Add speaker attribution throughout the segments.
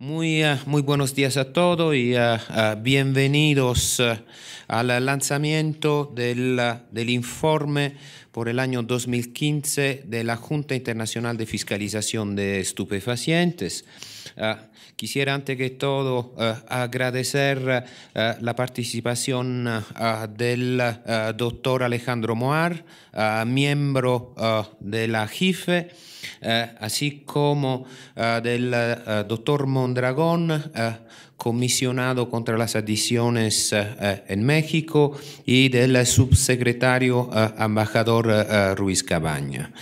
Speaker 1: Muy, eh, muy, buenos días a todos y eh, eh, bienvenidos al lanzamiento del, del, informe por el año 2015 de la Junta Internacional de Fiscalización de Estupefacientes. Ah, quisiera antes que todo ah, agradecer ah, la participación del doctor Alejandro Moar, miembro de la JIFE, así como del doctor Mondragón, comisionado contra las adiciones en México y del subsecretario embajador Ruiz Cabaña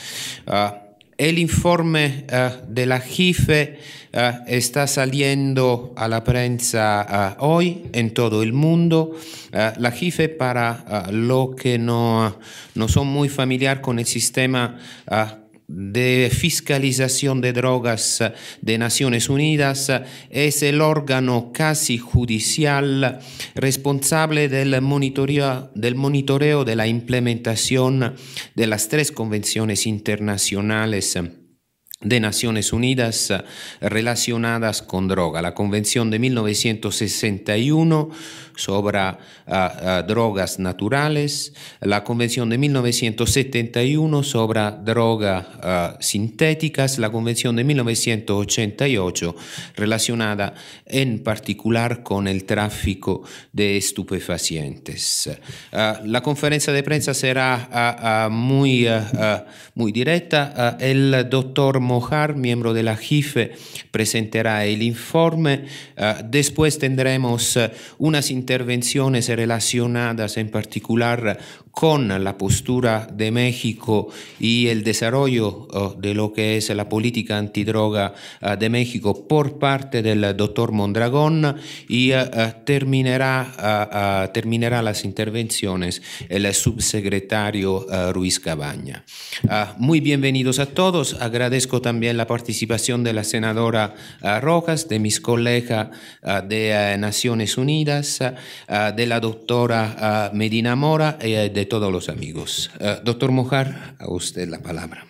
Speaker 1: el informe eh, de la JIFE eh, está saliendo a la prensa eh, hoy en todo el mundo. la JIFE, para los que no, no son muy familiar con el sistema de Fiscalización de Drogas de Naciones Unidas es el órgano casi judicial responsable del monitoreo, de la implementación de las tres convenciones internacionales de Naciones Unidas relacionadas con droga, la Convención de 1961 sobre ah, ah, drogas naturales, la Convención de 1971 sobre drogas sintéticas, la Convención de 1988 relacionada en particular con el tráfico de estupefacientes. Ah, la conferencia de prensa será muy, muy directa. el doctor Mojar, miembro de la JIFE, presentará el informe. después tendremos una intervenciones relacionadas en particular con la postura de México y el desarrollo oh, de lo que es la política antidroga ah, de México por parte del ah, doctor Mondragón y ah, terminará, terminará las intervenciones el subsecretario Ruiz Cabaña. Muy bienvenidos a todos. Agradezco también la participación de la senadora Rojas, de mis colegas de Naciones Unidas, de la doctora Medina Mora eh, de de todos los amigos. Eh, doctor Mojar, a usted la palabra.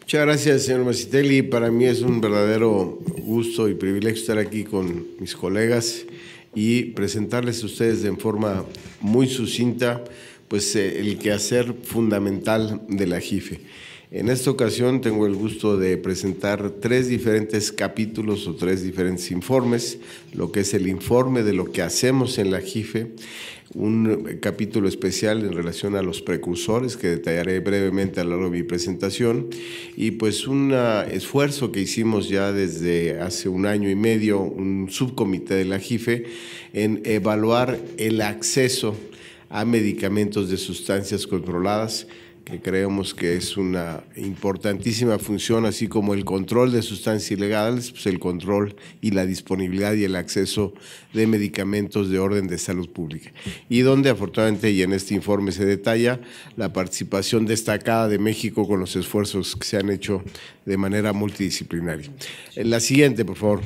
Speaker 2: Muchas gracias, señor Masitelli. Para mí es un verdadero gusto y privilegio estar aquí con mis colegas y presentarles a ustedes de forma muy sucinta pues, eh, el quehacer fundamental de la JIFE. En esta ocasión tengo el gusto de presentar tres diferentes capítulos o tres diferentes informes, lo que es el informe de lo que hacemos en la JIFE, un capítulo especial en relación a los precursores que detallaré brevemente a lo largo de mi presentación y pues un esfuerzo que hicimos ya desde hace un año y medio, un subcomité de la JIFE, en evaluar el acceso a medicamentos de sustancias controladas que creemos que es una importantísima función, así como el control de sustancias ilegales, pues, el control y la disponibilidad y el acceso de medicamentos de orden de salud pública. Y donde afortunadamente, y en este informe se detalla, la participación destacada de México con los esfuerzos que se han hecho de manera multidisciplinaria. La siguiente, por favor.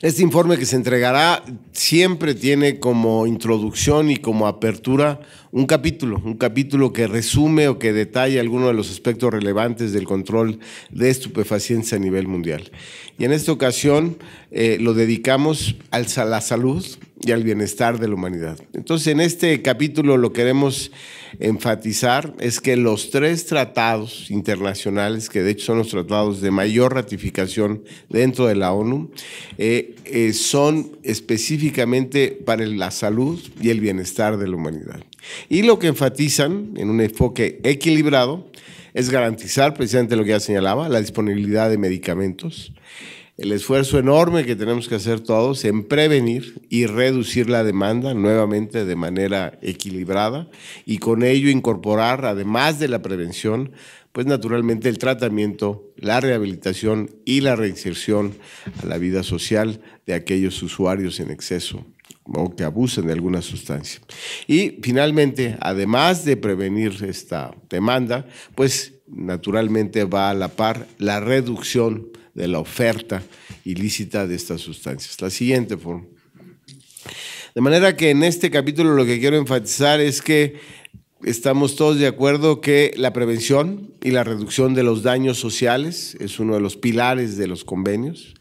Speaker 2: Este informe que se entregará siempre tiene como introducción y como apertura un capítulo, un capítulo que resume o que detalla algunos de los aspectos relevantes del control de estupefacientes a nivel mundial. Y en esta ocasión eh, lo dedicamos a la salud y al bienestar de la humanidad. Entonces, en este capítulo lo queremos enfatizar es que los tres tratados internacionales, que de hecho son los tratados de mayor ratificación dentro de la ONU, eh, eh, son específicamente para la salud y el bienestar de la humanidad. Y lo que enfatizan en un enfoque equilibrado es garantizar precisamente lo que ya señalaba, la disponibilidad de medicamentos, el esfuerzo enorme que tenemos que hacer todos en prevenir y reducir la demanda nuevamente de manera equilibrada y con ello incorporar, además de la prevención, pues naturalmente el tratamiento, la rehabilitación y la reinserción a la vida social de aquellos usuarios en exceso o que abusen de alguna sustancia. Y finalmente, además de prevenir esta demanda, pues naturalmente va a la par la reducción de la oferta ilícita de estas sustancias. La siguiente forma. De manera que en este capítulo lo que quiero enfatizar es que estamos todos de acuerdo que la prevención y la reducción de los daños sociales es uno de los pilares de los convenios.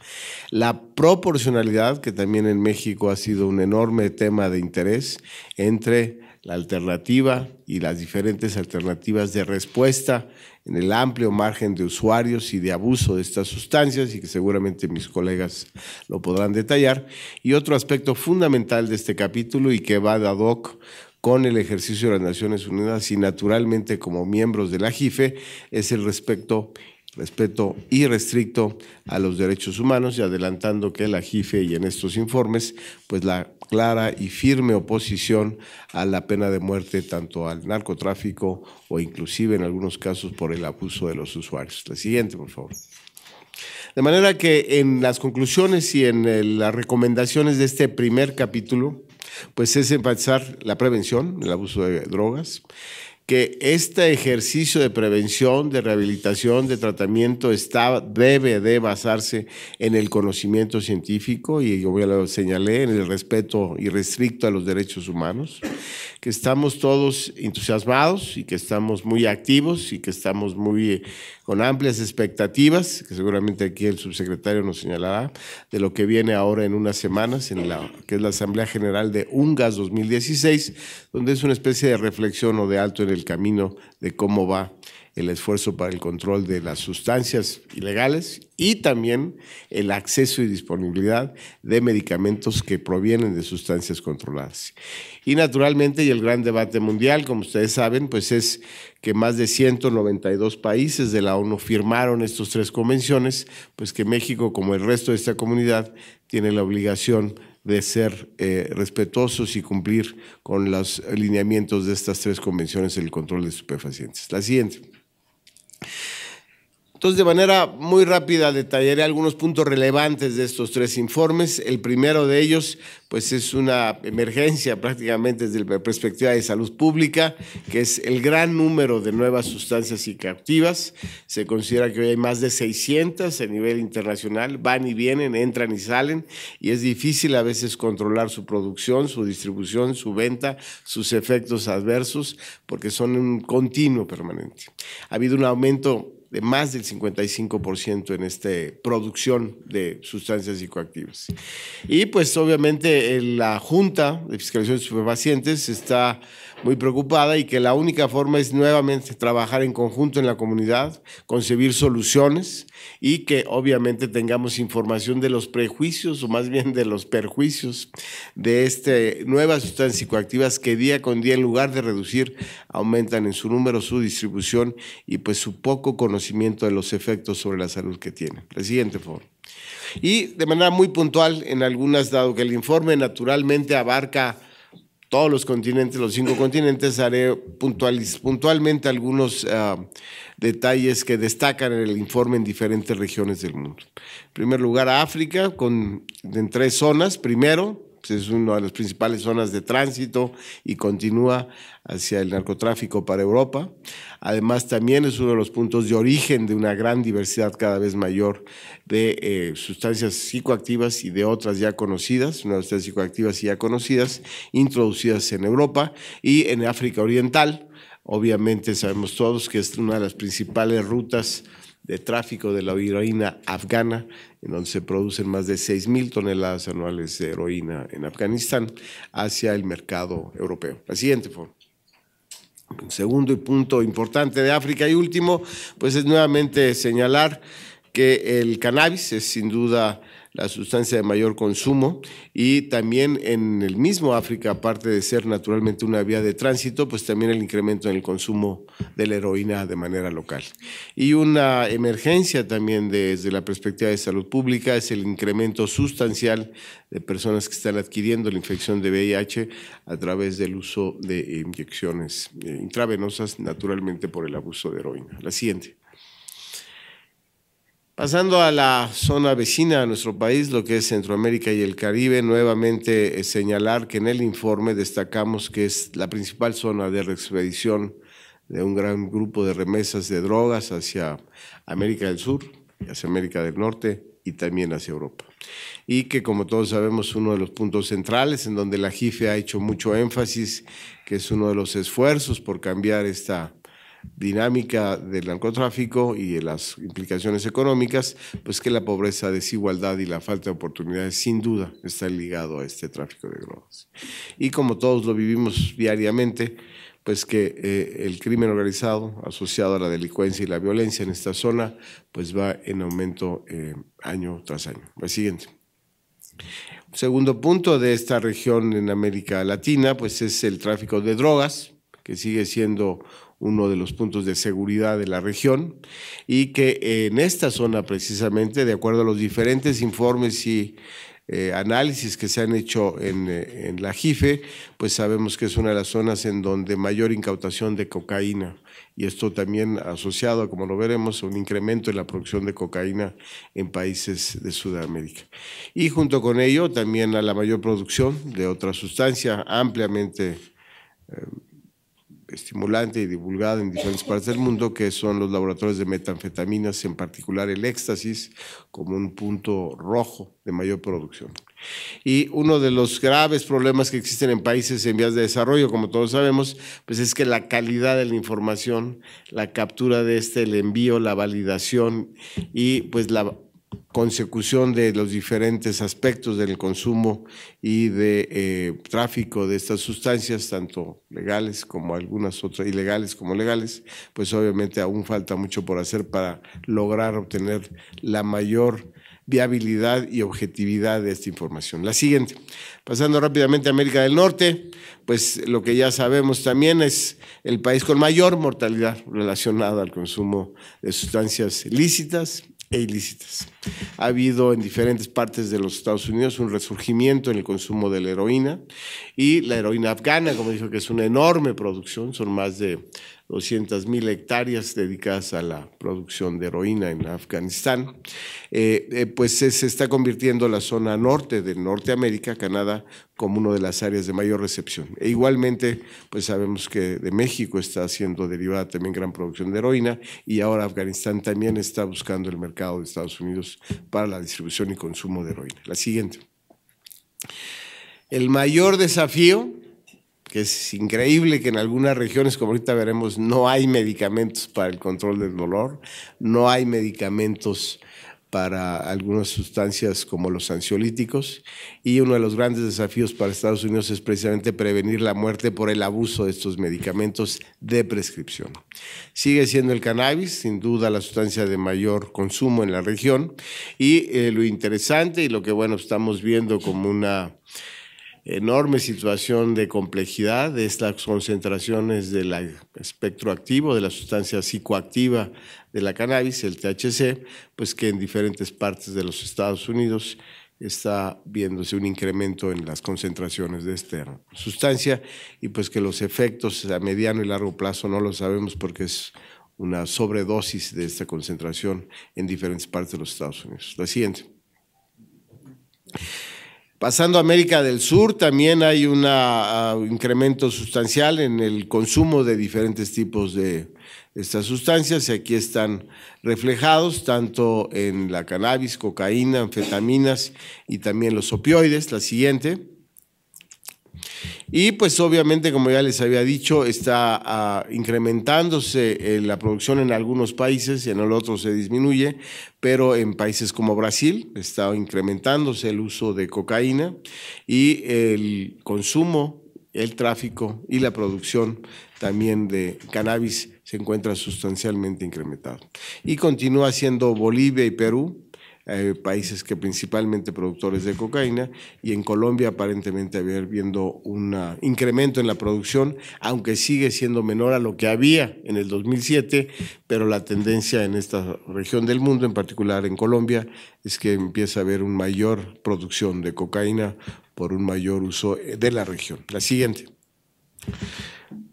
Speaker 2: La proporcionalidad, que también en México ha sido un enorme tema de interés entre la alternativa y las diferentes alternativas de respuesta en el amplio margen de usuarios y de abuso de estas sustancias, y que seguramente mis colegas lo podrán detallar. Y otro aspecto fundamental de este capítulo y que va de ad hoc con el ejercicio de las Naciones Unidas y naturalmente como miembros de la JIFE es el respeto respeto irrestricto a los derechos humanos y adelantando que la JIFE y en estos informes, pues la clara y firme oposición a la pena de muerte tanto al narcotráfico o inclusive en algunos casos por el abuso de los usuarios. La siguiente, por favor. De manera que en las conclusiones y en eh, las recomendaciones de este primer capítulo, pues es enfatizar la prevención, el abuso de drogas, que este ejercicio de prevención, de rehabilitación, de tratamiento debe de basarse en el conocimiento científico y yo ya lo señalé, en el respeto irrestricto a los derechos humanos, que estamos todos entusiasmados y que estamos muy activos y que estamos muy eh, con amplias expectativas, que seguramente aquí el subsecretario nos señalará, de lo que viene ahora en unas semanas, en la, que es la Asamblea General de UNGAS 2016, donde es una especie de reflexión o de alto en el camino de cómo va el esfuerzo para el control de las sustancias ilegales y también el acceso y disponibilidad de medicamentos que provienen de sustancias controladas. Y naturalmente, y el gran debate mundial, como ustedes saben, pues es que más de 192 países de la ONU firmaron estas tres convenciones, pues que México, como el resto de esta comunidad, tiene la obligación de ser eh, respetuosos y cumplir con los lineamientos de estas tres convenciones del control de superfacientes. La siguiente. Entonces, de manera muy rápida detallaré algunos puntos relevantes de estos tres informes. El primero de ellos, pues es una emergencia prácticamente desde la perspectiva de salud pública, que es el gran número de nuevas sustancias psicoactivas. Se considera que hoy hay más de 600 a nivel internacional, van y vienen, entran y salen, y es difícil a veces controlar su producción, su distribución, su venta, sus efectos adversos, porque son un continuo permanente. Ha habido un aumento de más del 55% en esta producción de sustancias psicoactivas. Y pues obviamente la Junta de Fiscalización de Superpacientes está muy preocupada y que la única forma es nuevamente trabajar en conjunto en la comunidad, concebir soluciones y que obviamente tengamos información de los prejuicios o más bien de los perjuicios de este, nuevas sustancias psicoactivas que día con día en lugar de reducir aumentan en su número, su distribución y pues su poco conocimiento de los efectos sobre la salud que tienen. La siguiente, por Y de manera muy puntual en algunas, dado que el informe naturalmente abarca todos los continentes, los cinco continentes, haré puntualmente algunos ah, detalles que destacan en el informe en diferentes regiones del mundo. En primer lugar, África, con, en tres zonas. Primero, es una de las principales zonas de tránsito y continúa hacia el narcotráfico para Europa. Además, también es uno de los puntos de origen de una gran diversidad cada vez mayor de eh, sustancias psicoactivas y de otras ya conocidas, sustancias psicoactivas y ya conocidas, introducidas en Europa y en África Oriental. Obviamente sabemos todos que es una de las principales rutas de tráfico de la heroína afgana, en donde se producen más de mil toneladas anuales de heroína en Afganistán, hacia el mercado europeo. La siguiente, Segundo y punto importante de África y último, pues es nuevamente señalar que el cannabis es sin duda la sustancia de mayor consumo y también en el mismo África, aparte de ser naturalmente una vía de tránsito, pues también el incremento en el consumo de la heroína de manera local. Y una emergencia también desde la perspectiva de salud pública es el incremento sustancial de personas que están adquiriendo la infección de VIH a través del uso de inyecciones eh, intravenosas, naturalmente por el abuso de heroína. La siguiente. Pasando a la zona vecina a nuestro país, lo que es Centroamérica y el Caribe, nuevamente eh, señalar que en el informe destacamos que es la principal zona de reexpedición de un gran grupo de remesas de drogas hacia América del Sur, hacia América del Norte y también hacia Europa. Y que como todos sabemos, uno de los puntos centrales en donde la JIFE ha hecho mucho énfasis, que es uno de los esfuerzos por cambiar esta dinámica del narcotráfico y de las implicaciones económicas, pues que la pobreza, desigualdad y la falta de oportunidades sin duda están ligados a este tráfico de drogas. Y como todos lo vivimos diariamente, pues que eh, el crimen organizado asociado a la delincuencia y la violencia en esta zona, pues va en aumento eh, año tras año. El pues siguiente. Segundo punto de esta región en América Latina, pues es el tráfico de drogas, que sigue siendo uno de los puntos de seguridad de la región, y que eh, en esta zona precisamente, de acuerdo a los diferentes informes y eh, análisis que se han hecho eh, en, la JIFE, pues sabemos que es una de las zonas en donde mayor incautación de cocaína y esto también asociado, como lo veremos, a un incremento en la producción de cocaína en países de Sudamérica. Y junto con ello también a la mayor producción de otra sustancia ampliamente estimulante y divulgado en diferentes partes del mundo, que son los laboratorios de metanfetaminas, en particular el éxtasis, como un punto rojo de mayor producción. Y uno de los graves problemas que existen en países en vías de desarrollo, como todos sabemos, pues es que la calidad de la información, la captura de este, el envío, la validación y pues la consecución de los diferentes aspectos del consumo y de eh, tráfico de estas sustancias, tanto legales como algunas otras, ilegales como legales, pues obviamente aún falta mucho por hacer para lograr obtener la mayor viabilidad y objetividad de esta información. La siguiente, pasando rápidamente a América del Norte, pues lo que ya sabemos también es el país con mayor mortalidad relacionada al consumo de sustancias lícitas e ilícitas. Ha habido en diferentes partes de los Estados Unidos un resurgimiento en el consumo de la heroína y la heroína afgana, como dijo, que es una enorme producción, son más de mil hectáreas dedicadas a la producción de heroína en Afganistán, eh, eh, pues se, está convirtiendo la zona norte de Norteamérica, Canadá, como una de las áreas de mayor recepción. E igualmente, pues sabemos que de México está siendo derivada también gran producción de heroína y ahora Afganistán también está buscando el mercado de Estados Unidos para la distribución y consumo de heroína. La siguiente. El mayor desafío que es increíble que en algunas regiones, como ahorita veremos, no hay medicamentos para el control del dolor, no hay medicamentos para algunas sustancias como los ansiolíticos y uno de los grandes desafíos para Estados Unidos es precisamente prevenir la muerte por el abuso de estos medicamentos de prescripción. Sigue siendo el cannabis, sin duda, la sustancia de mayor consumo en la región y eh, lo interesante y lo que bueno estamos viendo como una enorme situación de complejidad de estas concentraciones del espectro activo, de la sustancia psicoactiva de la cannabis, el THC, pues que en diferentes partes de los Estados Unidos está viéndose un incremento en las concentraciones de esta sustancia y pues que los efectos a mediano y largo plazo no lo sabemos porque es una sobredosis de esta concentración en diferentes partes de los Estados Unidos. La siguiente. Pasando a América del Sur, también hay un ah, incremento sustancial en el consumo de diferentes tipos de estas sustancias y aquí están reflejados tanto en la cannabis, cocaína, anfetaminas y también los opioides. La siguiente. Y pues obviamente, como ya les había dicho, está ah, incrementándose eh, la producción en algunos países y en el otro se disminuye, pero en países como Brasil está incrementándose el uso de cocaína y el consumo, el tráfico y la producción también de cannabis se encuentra sustancialmente incrementado. Y continúa siendo Bolivia y Perú eh, países que principalmente productores de cocaína, y en Colombia aparentemente había viendo un ah, incremento en la producción, aunque sigue siendo menor a lo que había en el 2007, pero la tendencia en esta región del mundo, en particular en Colombia, es que empieza a haber una mayor producción de cocaína por un mayor uso eh, de la región. La siguiente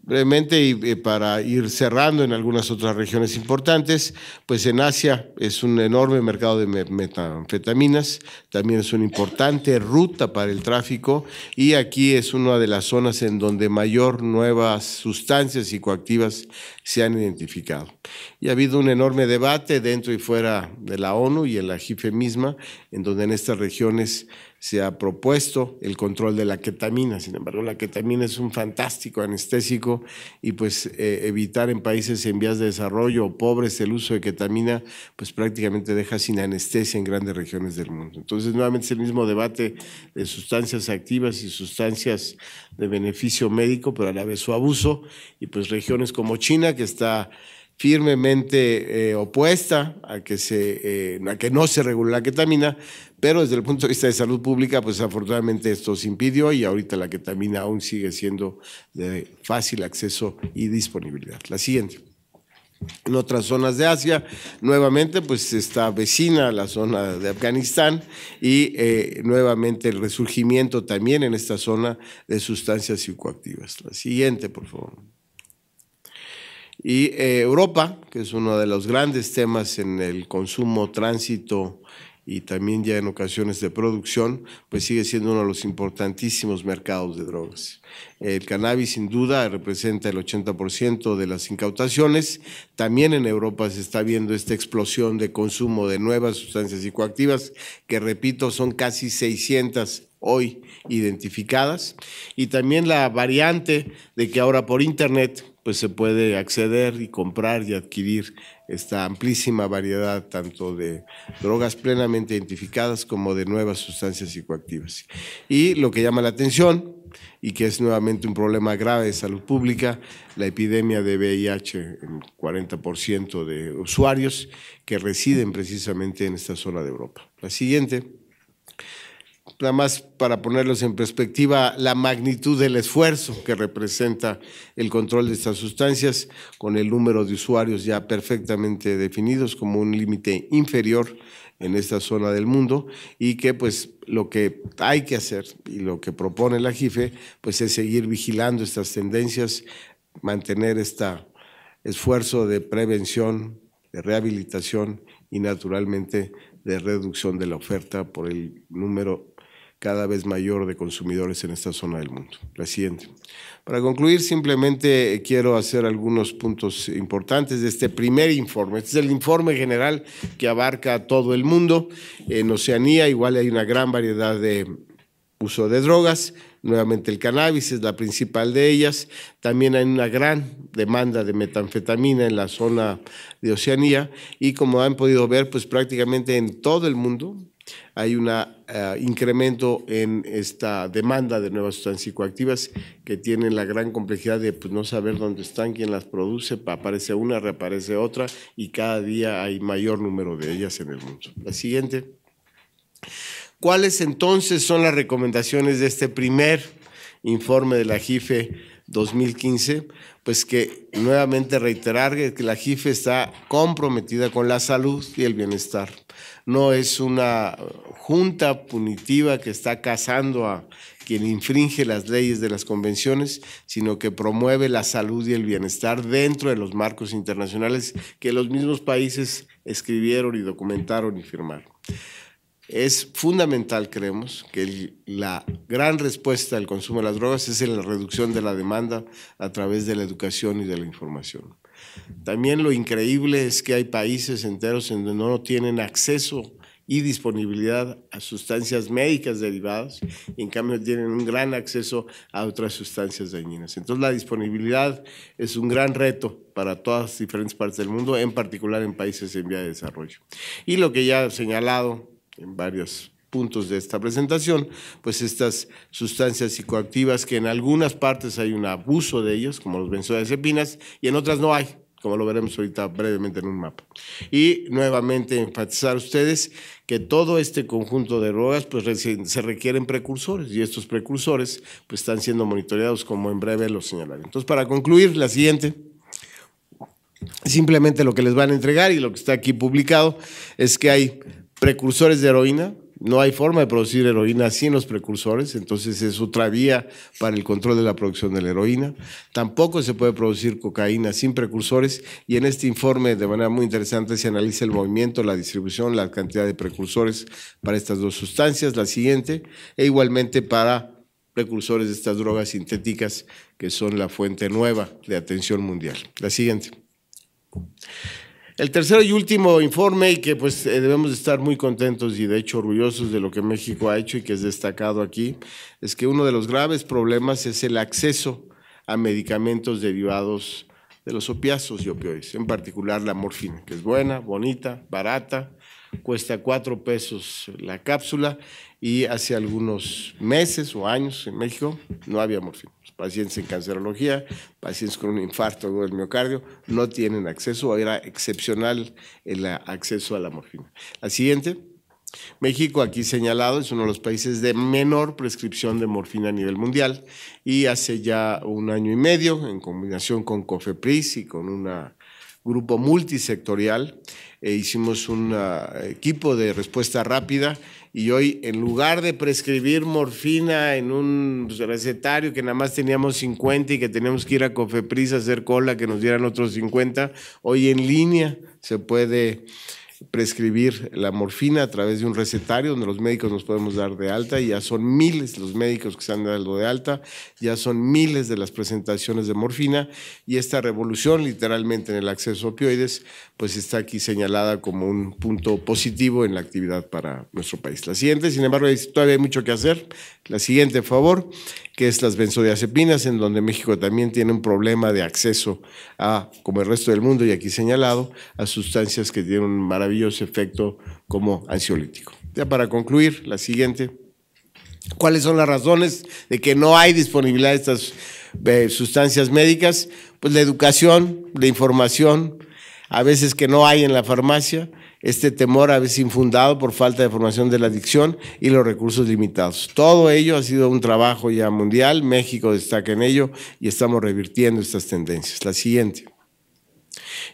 Speaker 2: brevemente eh, para ir cerrando en algunas otras regiones importantes, pues en Asia es un enorme mercado de metanfetaminas, también es una importante ruta para el tráfico y aquí es una de las zonas en donde mayor nuevas sustancias psicoactivas se han identificado. Y ha habido un enorme debate dentro y fuera de la ONU y en la JIFE misma, en donde en estas regiones se ha propuesto el control de la ketamina. Sin embargo, la ketamina es un fantástico anestésico y pues eh, evitar en países en vías de desarrollo o pobres el uso de ketamina, pues prácticamente deja sin anestesia en grandes regiones del mundo. Entonces, nuevamente es el mismo debate de sustancias activas y sustancias de beneficio médico, pero a la vez su abuso y pues regiones como China que está firmemente eh, opuesta a que, se, eh, a que no se regule la ketamina, pero desde el punto de vista de salud pública, pues afortunadamente esto se impidió y ahorita la ketamina aún sigue siendo de fácil acceso y disponibilidad. La siguiente. En otras zonas de Asia, nuevamente, pues está vecina la zona de Afganistán y eh, nuevamente el resurgimiento también en esta zona de sustancias psicoactivas. La siguiente, por favor. Y eh, Europa, que es uno de los grandes temas en el consumo, tránsito y también ya en ocasiones de producción, pues sigue siendo uno de los importantísimos mercados de drogas. El cannabis sin duda representa el 80% de las incautaciones. También en Europa se está viendo esta explosión de consumo de nuevas sustancias psicoactivas, que repito, son casi 600 hoy identificadas. Y también la variante de que ahora por Internet pues se puede acceder y comprar y adquirir esta amplísima variedad tanto de drogas plenamente identificadas como de nuevas sustancias psicoactivas. Y lo que llama la atención, y que es nuevamente un problema grave de salud pública, la epidemia de VIH en 40% de usuarios que residen precisamente en esta zona de Europa. La siguiente nada más para ponerlos en perspectiva, la magnitud del esfuerzo que representa el control de estas sustancias, con el número de usuarios ya perfectamente definidos como un límite inferior en esta zona del mundo y que pues lo que hay que hacer y lo que propone la JIFE pues es seguir vigilando estas tendencias, mantener este esfuerzo de prevención, de rehabilitación y naturalmente de reducción de la oferta por el número cada vez mayor de consumidores en esta zona del mundo. La siguiente. Para concluir, simplemente eh, quiero hacer algunos puntos importantes de este primer informe. Este es el informe general que abarca a todo el mundo. En Oceanía igual hay una gran variedad de uso de drogas. Nuevamente el cannabis es la principal de ellas. También hay una gran demanda de metanfetamina en la zona de Oceanía y como han podido ver, pues prácticamente en todo el mundo hay un eh, incremento en esta demanda de nuevas sustancias psicoactivas que tienen la gran complejidad de pues, no saber dónde están, quién las produce, aparece una, reaparece otra y cada día hay mayor número de ellas en el mundo. La siguiente. ¿Cuáles entonces son las recomendaciones de este primer informe de la JIFE 2015? Pues que nuevamente reiterar que la JIFE está comprometida con la salud y el bienestar no es una junta punitiva que está cazando a quien infringe las leyes de las convenciones, sino que promueve la salud y el bienestar dentro de los marcos internacionales que los mismos países escribieron y documentaron y firmaron. Es fundamental, creemos, que la gran respuesta al consumo de las drogas es en la reducción de la demanda a través de la educación y de la información. También lo increíble es que hay países enteros en donde no tienen acceso y disponibilidad a sustancias médicas derivadas, y en cambio tienen un gran acceso a otras sustancias dañinas. Entonces la disponibilidad es un gran reto para todas las diferentes partes del mundo, en particular en países en vía de desarrollo. Y lo que ya he señalado en varios puntos de esta presentación, pues estas sustancias psicoactivas que en algunas partes hay un abuso de ellas, como los benzodiazepinas, y en otras no hay como lo veremos ahorita brevemente en un mapa. Y nuevamente enfatizar ustedes que todo este conjunto de drogas pues se requieren precursores y estos precursores pues están siendo monitoreados como en breve lo señalaré. Entonces para concluir la siguiente simplemente lo que les van a entregar y lo que está aquí publicado es que hay precursores de heroína, no hay forma de producir heroína sin los precursores, entonces es otra vía para el control de la producción de la heroína. Tampoco se puede producir cocaína sin precursores y en este informe de manera muy interesante se analiza el movimiento, la distribución, la cantidad de precursores para estas dos sustancias, la siguiente, e igualmente para precursores de estas drogas sintéticas que son la fuente nueva de atención mundial. La siguiente. El tercero y último informe y que pues eh, debemos estar muy contentos y de hecho orgullosos de lo que México ha hecho y que es destacado aquí, es que uno de los graves problemas es el acceso a medicamentos derivados de los opiáceos y opioides, en particular la morfina, que es buena, bonita, barata, cuesta cuatro pesos la cápsula y hace algunos meses o años en México no había morfina pacientes en cancerología, pacientes con un infarto del miocardio, no tienen acceso, era excepcional el acceso a la morfina. La siguiente. México, aquí señalado, es uno de los países de menor prescripción de morfina a nivel mundial y hace ya un año y medio, en combinación con COFEPRIS y con un grupo multisectorial, eh, hicimos un ah, equipo de respuesta rápida y hoy, en lugar de prescribir morfina en un recetario que nada más teníamos 50 y que teníamos que ir a Cofepris a hacer cola que nos dieran otros 50, hoy en línea se puede prescribir la morfina a través de un recetario donde los médicos nos podemos dar de alta y ya son miles los médicos que se han dado de alta, ya son miles de las presentaciones de morfina y esta revolución literalmente en el acceso a opioides pues está aquí señalada como un punto positivo en la actividad para nuestro país. La siguiente, sin embargo, todavía hay mucho que hacer. La siguiente, por favor, que es las benzodiazepinas, en donde México también tiene un problema de acceso a, como el resto del mundo y aquí señalado, a sustancias que tienen un maravilloso maravilloso efecto como ansiolítico. Ya para concluir, la siguiente. ¿Cuáles son las razones de que no hay disponibilidad de estas eh, sustancias médicas? Pues la educación, la información, a veces que no hay en la farmacia, este temor a veces infundado por falta de formación de la adicción y los recursos limitados. Todo ello ha sido un trabajo ya mundial, México destaca en ello y estamos revirtiendo estas tendencias. La siguiente.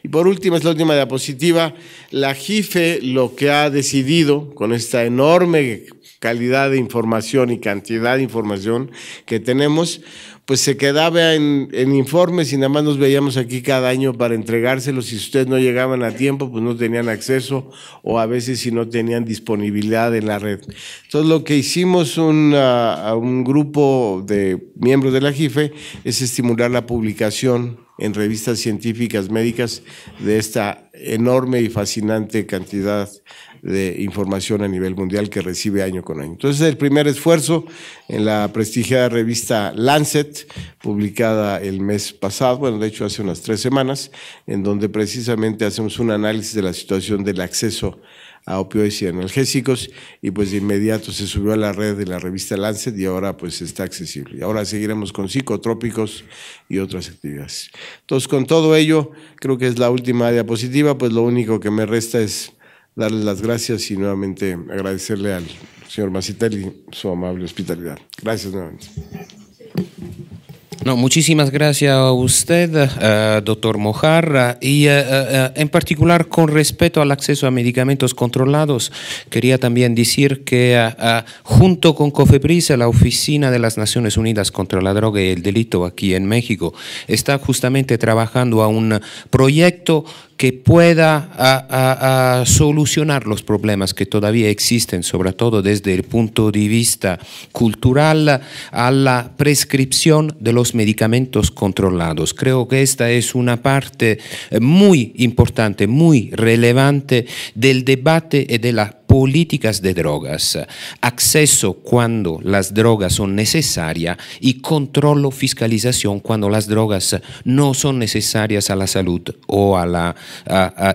Speaker 2: Y por último, es la última diapositiva, la JIFE lo que ha decidido con esta enorme calidad de información y cantidad de información que tenemos, pues se quedaba en, informes y nada más nos veíamos aquí cada año para entregárselos. Si ustedes no llegaban a tiempo, pues no tenían acceso o a veces si no tenían disponibilidad en la red. Entonces lo que hicimos a ah, un grupo de miembros de la JIFE es estimular la publicación en revistas científicas médicas de esta enorme y fascinante cantidad de información a nivel mundial que recibe año con año. Entonces, el primer esfuerzo en la prestigiada revista Lancet, publicada el mes pasado, bueno, de hecho hace unas tres semanas, en donde precisamente hacemos un análisis de la situación del acceso a opioides y analgésicos y pues de inmediato se subió a la red de la revista Lancet y ahora pues está accesible. Y ahora seguiremos con psicotrópicos y otras actividades. Entonces con todo ello, creo que es la última diapositiva, pues lo único que me resta es darles las gracias y nuevamente agradecerle al señor Macitelli su amable hospitalidad. Gracias nuevamente.
Speaker 1: No, muchísimas gracias a usted, eh, doctor Mojarra, y eh, eh, en particular con respecto al acceso a medicamentos controlados, quería también decir que junto con COFEPRISA, la Oficina de las Naciones Unidas contra la Droga y el Delito aquí en México, está justamente trabajando a un proyecto que pueda solucionar los problemas que todavía existen, sobre todo desde el punto de vista cultural, a la prescripción de los medicamentos controlados. Creo que esta es una parte eh, muy importante, muy relevante del debate y eh, de la políticas de drogas, acceso cuando las drogas son necesarias y control o fiscalización cuando las drogas no son necesarias a la salud o a la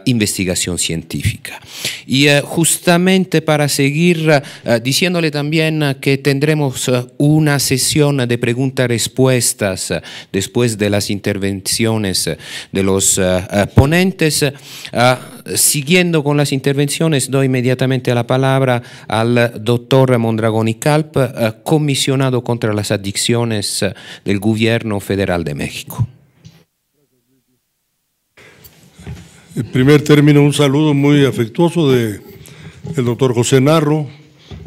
Speaker 1: investigación científica. Y eh, justamente para seguir eh, diciéndole también que tendremos eh, una sesión de preguntas-respuestas después de las intervenciones de los ponentes, siguiendo con las intervenciones, doy inmediatamente la palabra al doctor Mondragón y Calp, eh, comisionado contra las adicciones eh, del Gobierno Federal de México.
Speaker 3: En primer término, un saludo muy afectuoso de el doctor José Narro,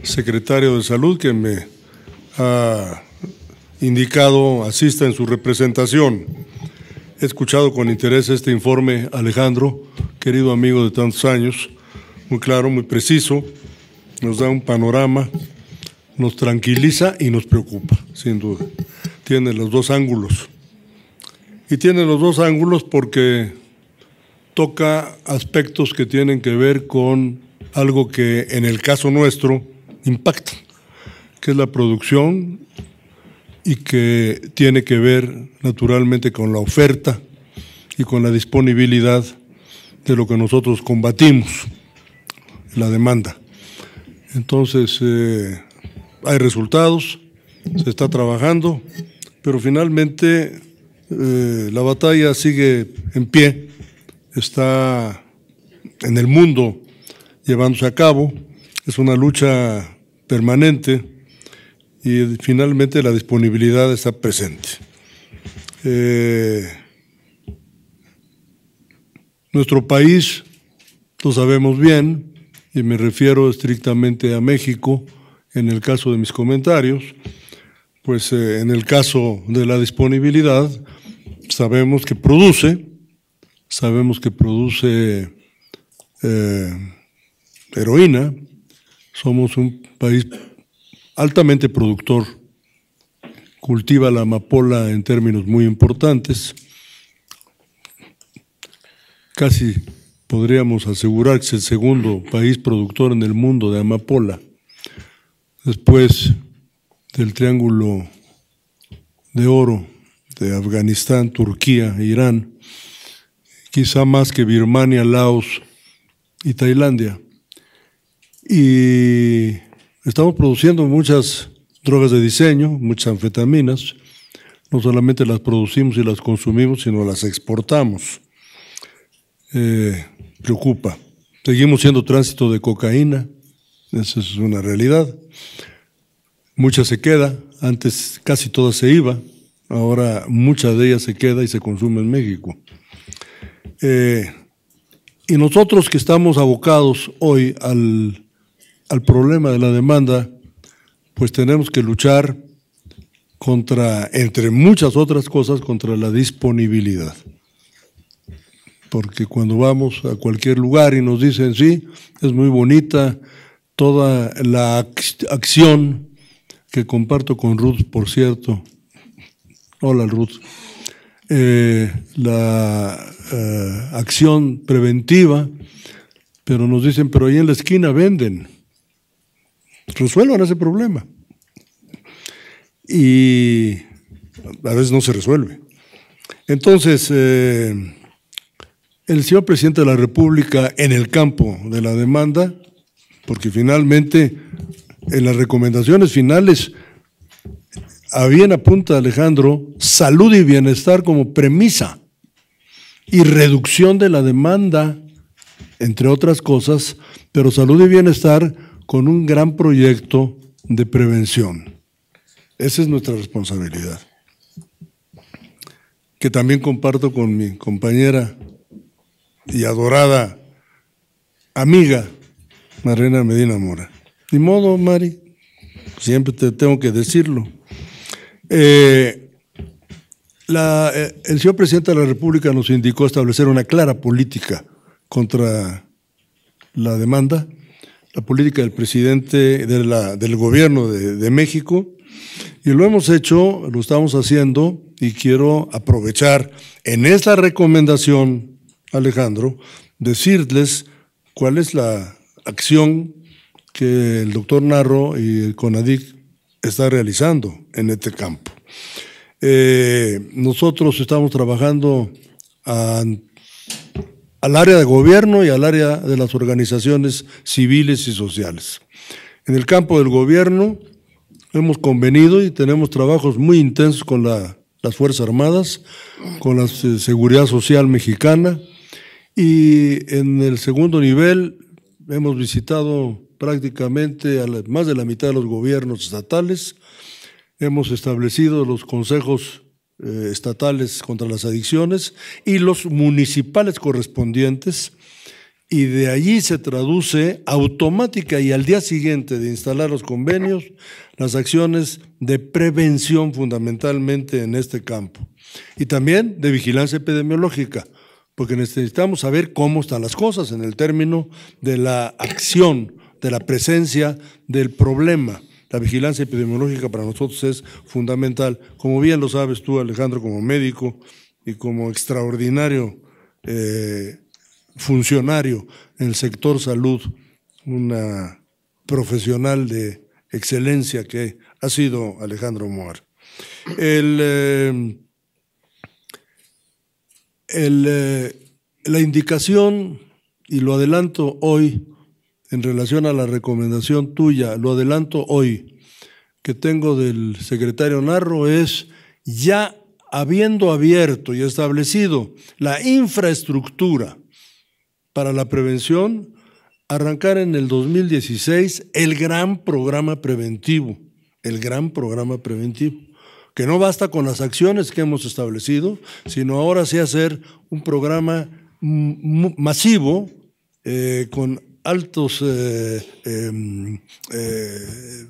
Speaker 3: secretario de Salud, que me ha indicado asista en su representación. He escuchado con interés este informe, Alejandro, querido amigo de tantos años, muy claro, muy preciso, nos da un panorama, nos tranquiliza y nos preocupa, sin duda. Tiene los dos ángulos. Y tiene los dos ángulos porque toca aspectos que tienen que ver con algo que en el caso nuestro impacta, que es la producción y que tiene que ver naturalmente con la oferta y con la disponibilidad lo que nosotros combatimos, la demanda. Entonces, eh, hay resultados, se está trabajando, pero finalmente eh, la batalla sigue en pie, está en el mundo llevándose a cabo, es una lucha permanente y finalmente la disponibilidad está presente. Eh, nuestro país, lo sabemos bien, y me refiero estrictamente a México en el caso de mis comentarios, pues eh, en el caso de la disponibilidad, sabemos que produce, sabemos que produce eh, heroína, somos un país altamente productor, cultiva la amapola en términos muy importantes, Casi podríamos asegurar que es el segundo país productor en el mundo de amapola, después del Triángulo de Oro de Afganistán, Turquía, e Irán, quizá más que Birmania, Laos y Tailandia. Y estamos produciendo muchas drogas de diseño, muchas anfetaminas, no solamente las producimos y las consumimos, sino las exportamos. Eh, preocupa. Seguimos siendo tránsito de cocaína, esa es una realidad. Mucha se queda, antes casi toda se iba, ahora mucha de ella se queda y se consume en México. Eh, y nosotros que estamos abocados hoy al, al problema de la demanda, pues tenemos que luchar contra, entre muchas otras cosas, contra la disponibilidad porque cuando vamos a cualquier lugar y nos dicen, sí, es muy bonita toda la acción que comparto con Ruth, por cierto. Hola Ruth. Eh, la eh, acción preventiva, pero nos dicen, pero ahí en la esquina venden. Resuelvan ese problema. Y a veces no se resuelve. Entonces, eh, el señor presidente de la República en el campo de la demanda, porque finalmente en las recomendaciones finales habían apunta Alejandro salud y bienestar como premisa y reducción de la demanda, entre otras cosas, pero salud y bienestar con un gran proyecto de prevención. Esa es nuestra responsabilidad, que también comparto con mi compañera y adorada amiga, Marina Medina Mora. Ni modo, Mari, siempre te tengo que decirlo. Eh, eh, el señor presidente de la República nos indicó establecer una clara política contra la demanda, la política del presidente de la, del gobierno de México, y lo hemos hecho, lo estamos haciendo, y quiero aprovechar en esta recomendación Alejandro, decirles cuál es la acción que el doctor Narro y el CONADIC está realizando en este campo. Eh, nosotros estamos trabajando al área de gobierno y al área de las organizaciones civiles y sociales. En el campo del gobierno hemos convenido y tenemos trabajos muy intensos con las Fuerzas Armadas, con la eh, Seguridad Social Mexicana, y en el segundo nivel hemos visitado prácticamente a más de la mitad de los gobiernos estatales, hemos establecido los consejos eh, estatales contra las adicciones y los municipales correspondientes, y de allí se traduce automática y al día siguiente de instalar los convenios, las acciones de prevención fundamentalmente en este campo, y también de vigilancia epidemiológica porque necesitamos saber cómo están las cosas en el término de la acción, de la presencia del problema. La vigilancia epidemiológica para nosotros es fundamental. Como bien lo sabes tú, Alejandro, como médico y como extraordinario eh, funcionario en el sector salud, una profesional de excelencia que ha sido Alejandro Moar. El, eh, eh, la indicación, y lo adelanto hoy, en relación a la recomendación tuya, lo adelanto hoy, que tengo del secretario Narro, es ya habiendo abierto y establecido la infraestructura para la prevención, arrancar en el 2016 el gran programa preventivo, el gran programa preventivo que no basta con las acciones que hemos establecido, sino ahora sí hacer un programa masivo eh, con altos eh, em, eh,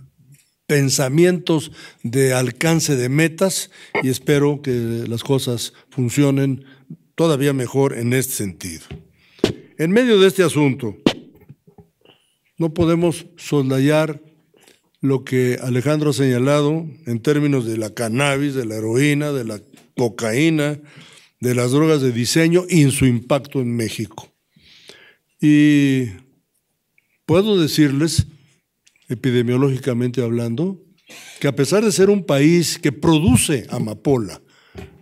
Speaker 3: pensamientos de alcance de metas y espero que las cosas funcionen todavía mejor en este sentido. En medio de este asunto, no podemos soslayar lo que Alejandro ha señalado en términos de la cannabis, de la heroína, de la cocaína, de las drogas de diseño y su impacto en México. Y puedo decirles, epidemiológicamente hablando, que a pesar de ser un país que produce amapola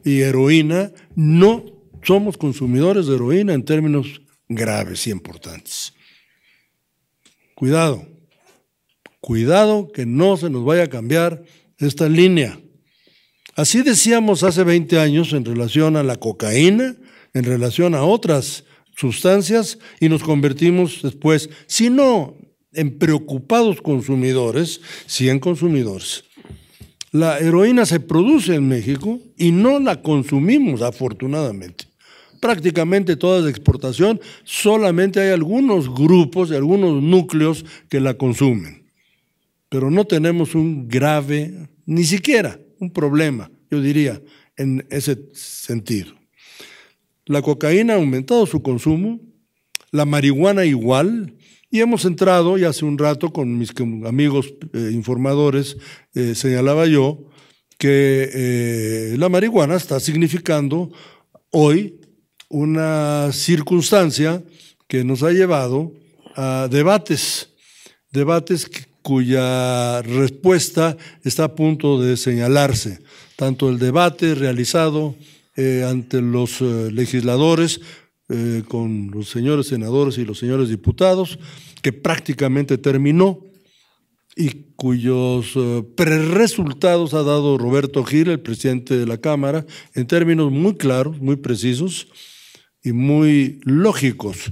Speaker 3: y heroína, no somos consumidores de heroína en términos graves y importantes. Cuidado. Cuidado que no se nos vaya a cambiar esta línea. Así decíamos hace 20 años en relación a la cocaína, en relación a otras sustancias, y nos convertimos después, si no en preocupados consumidores, sí en consumidores. La heroína se produce en México y no la consumimos, afortunadamente. Prácticamente toda la exportación, solamente hay algunos grupos y algunos núcleos que la consumen pero no tenemos un grave, ni siquiera un problema, yo diría, en ese sentido. La cocaína ha aumentado su consumo, la marihuana igual, y hemos entrado, y hace un rato con mis amigos eh, informadores eh, señalaba yo, que eh, la marihuana está significando hoy una circunstancia que nos ha llevado a debates, debates cuya respuesta está a punto de señalarse. Tanto el debate realizado eh, ante los eh, legisladores, eh, con los señores senadores y los señores diputados, que prácticamente terminó y cuyos resultados ha dado Roberto Gil, el presidente de la Cámara, en términos muy claros, muy precisos y muy lógicos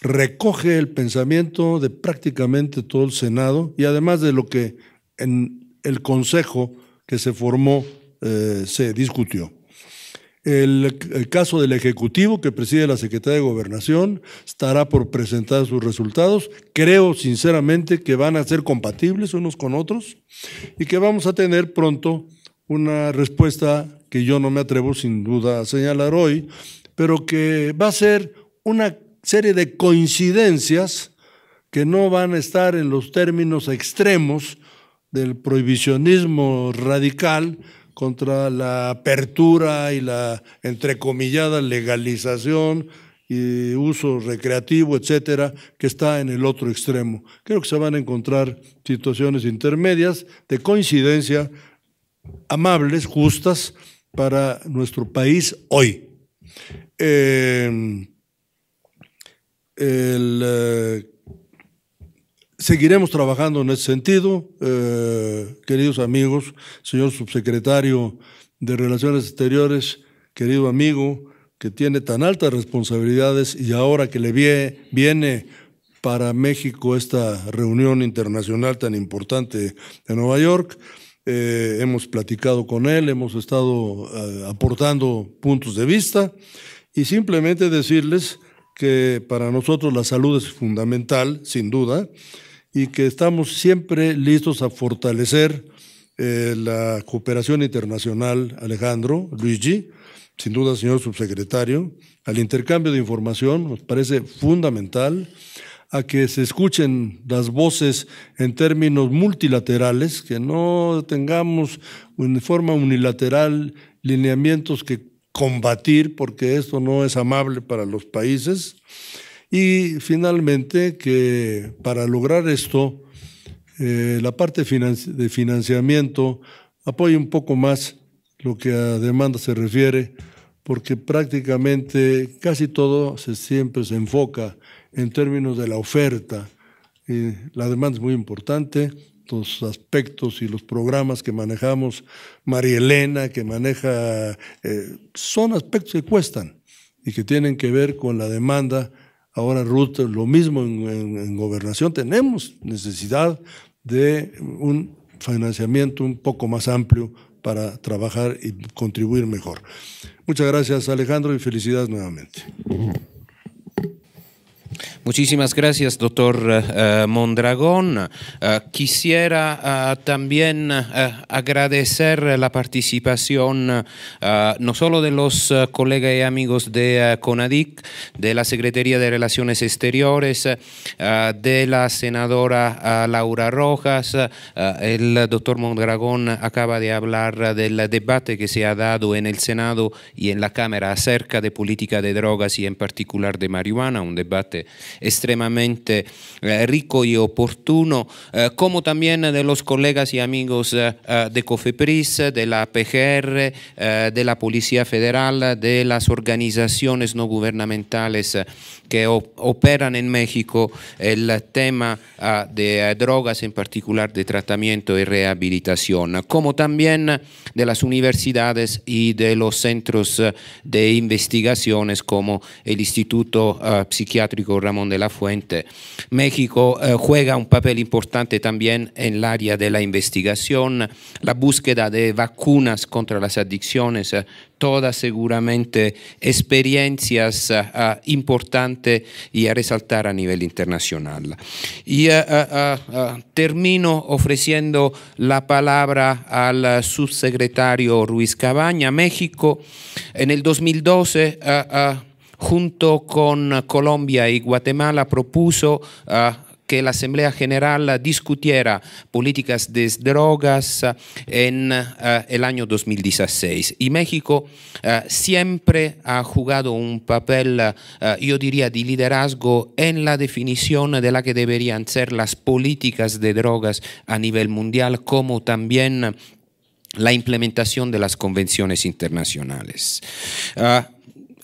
Speaker 3: recoge el pensamiento de prácticamente todo el Senado y además de lo que en el Consejo que se formó eh, se discutió. El, el, caso del Ejecutivo que preside la Secretaría de Gobernación estará por presentar sus resultados. Creo sinceramente que van a ser compatibles unos con otros y que vamos a tener pronto una respuesta que yo no me atrevo sin duda a señalar hoy, pero que va a ser una serie de coincidencias que no van a estar en los términos extremos del prohibicionismo radical contra la apertura y la entrecomillada legalización y uso recreativo, etcétera, que está en el otro extremo. Creo que se van a encontrar situaciones intermedias de coincidencia amables, justas para nuestro país hoy. Eh, eh, seguiremos trabajando en ese sentido, eh, queridos amigos, señor subsecretario de Relaciones Exteriores, querido amigo, que tiene tan altas responsabilidades y ahora que le viene para México esta reunión internacional tan importante en Nueva York. Eh, hemos platicado con él, hemos estado aportando puntos de vista y simplemente decirles que para nosotros la salud es fundamental, sin duda, y que estamos siempre listos a fortalecer eh, la cooperación internacional, Alejandro, Luigi, sin duda, señor subsecretario, al intercambio de información, nos parece fundamental, a que se escuchen las voces en términos multilaterales, que no tengamos en forma unilateral lineamientos que combatir porque esto no es amable para los países. Y finalmente que para lograr esto, eh, la parte de financiamiento apoye un poco más lo que a demanda se refiere, porque prácticamente casi todo se, siempre se enfoca en términos de la oferta. Y la demanda es muy importante, aspectos y los programas que manejamos, María Elena, que maneja, eh, son aspectos que cuestan y que tienen que ver con la demanda. Ahora, Ruth, lo mismo en gobernación, tenemos necesidad de un financiamiento un poco más amplio para trabajar y contribuir mejor. Muchas gracias Alejandro y felicidades nuevamente.
Speaker 1: Muchísimas gracias, doctor eh, eh, Mondragón. Eh, quisiera también agradecer la participación no solo de los colegas y amigos de CONADIC, de la Secretaría de Relaciones Exteriores, de la senadora Laura Rojas. el doctor Mondragón acaba de hablar del debate que se ha dado en el Senado y en la Cámara acerca de política de drogas y en particular de marihuana, un debate extremadamente eh, rico y oportuno, eh, como también de los colegas y amigos eh, de COFEPRIS, de la PGR, de la Policía Federal, de las organizaciones no gubernamentales que operan en México el tema de drogas, en particular de tratamiento y rehabilitación, como también de las universidades y de los centros de investigaciones como el Instituto Psiquiátrico Ramón de la Fuente. México eh, juega un papel importante también en el área de la investigación, la búsqueda de vacunas contra las adicciones, eh, todas seguramente experiencias eh, importantes y a resaltar a nivel internacional. Y termino ofreciendo la palabra al subsecretario Ruiz Cabaña. México en el 2012 junto con Colombia y Guatemala, propuso ah, que la Asamblea General discutiera políticas de drogas ah, en ah, el año 2016. Y México siempre ha jugado un papel, yo diría, de liderazgo en la definición de la que deberían ser las políticas de drogas a nivel mundial, como también la implementación de las convenciones internacionales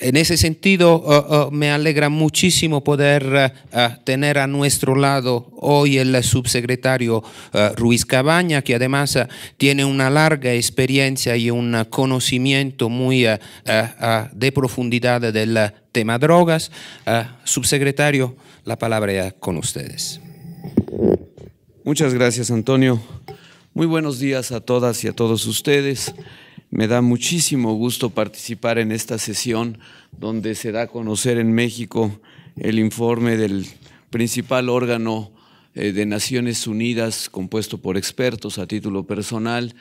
Speaker 1: en ese sentido, oh, oh, me alegra muchísimo poder eh, eh, tener a nuestro lado hoy el subsecretario eh, Ruiz Cabaña, que además tiene una larga experiencia y un conocimiento muy de profundidad del tema drogas. subsecretario, la palabra con
Speaker 4: ustedes. Muchas gracias, Antonio. Muy buenos días a todas y a todos ustedes. Me da muchísimo gusto participar en esta sesión donde se da a conocer en México el informe del principal órgano eh, de Naciones Unidas compuesto por expertos a título personal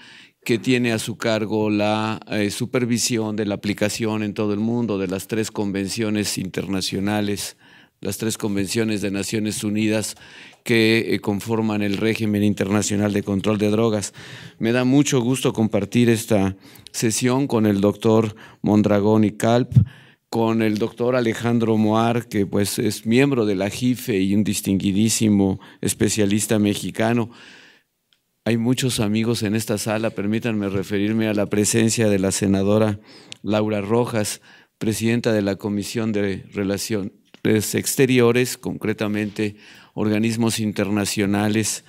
Speaker 4: que tiene a su cargo la eh, supervisión de la aplicación en todo el mundo de las tres convenciones internacionales, las tres convenciones de Naciones Unidas que eh, conforman el régimen internacional de control de drogas. Me da mucho gusto compartir esta sesión con el doctor Mondragón y Calp, con el doctor Alejandro Moar, que pues es miembro de la JIFE y un distinguidísimo especialista mexicano. Hay muchos amigos en esta sala, permítanme referirme a la presencia de la senadora Laura Rojas, presidenta de la Comisión de Relación, exteriores, concretamente organismos internacionales.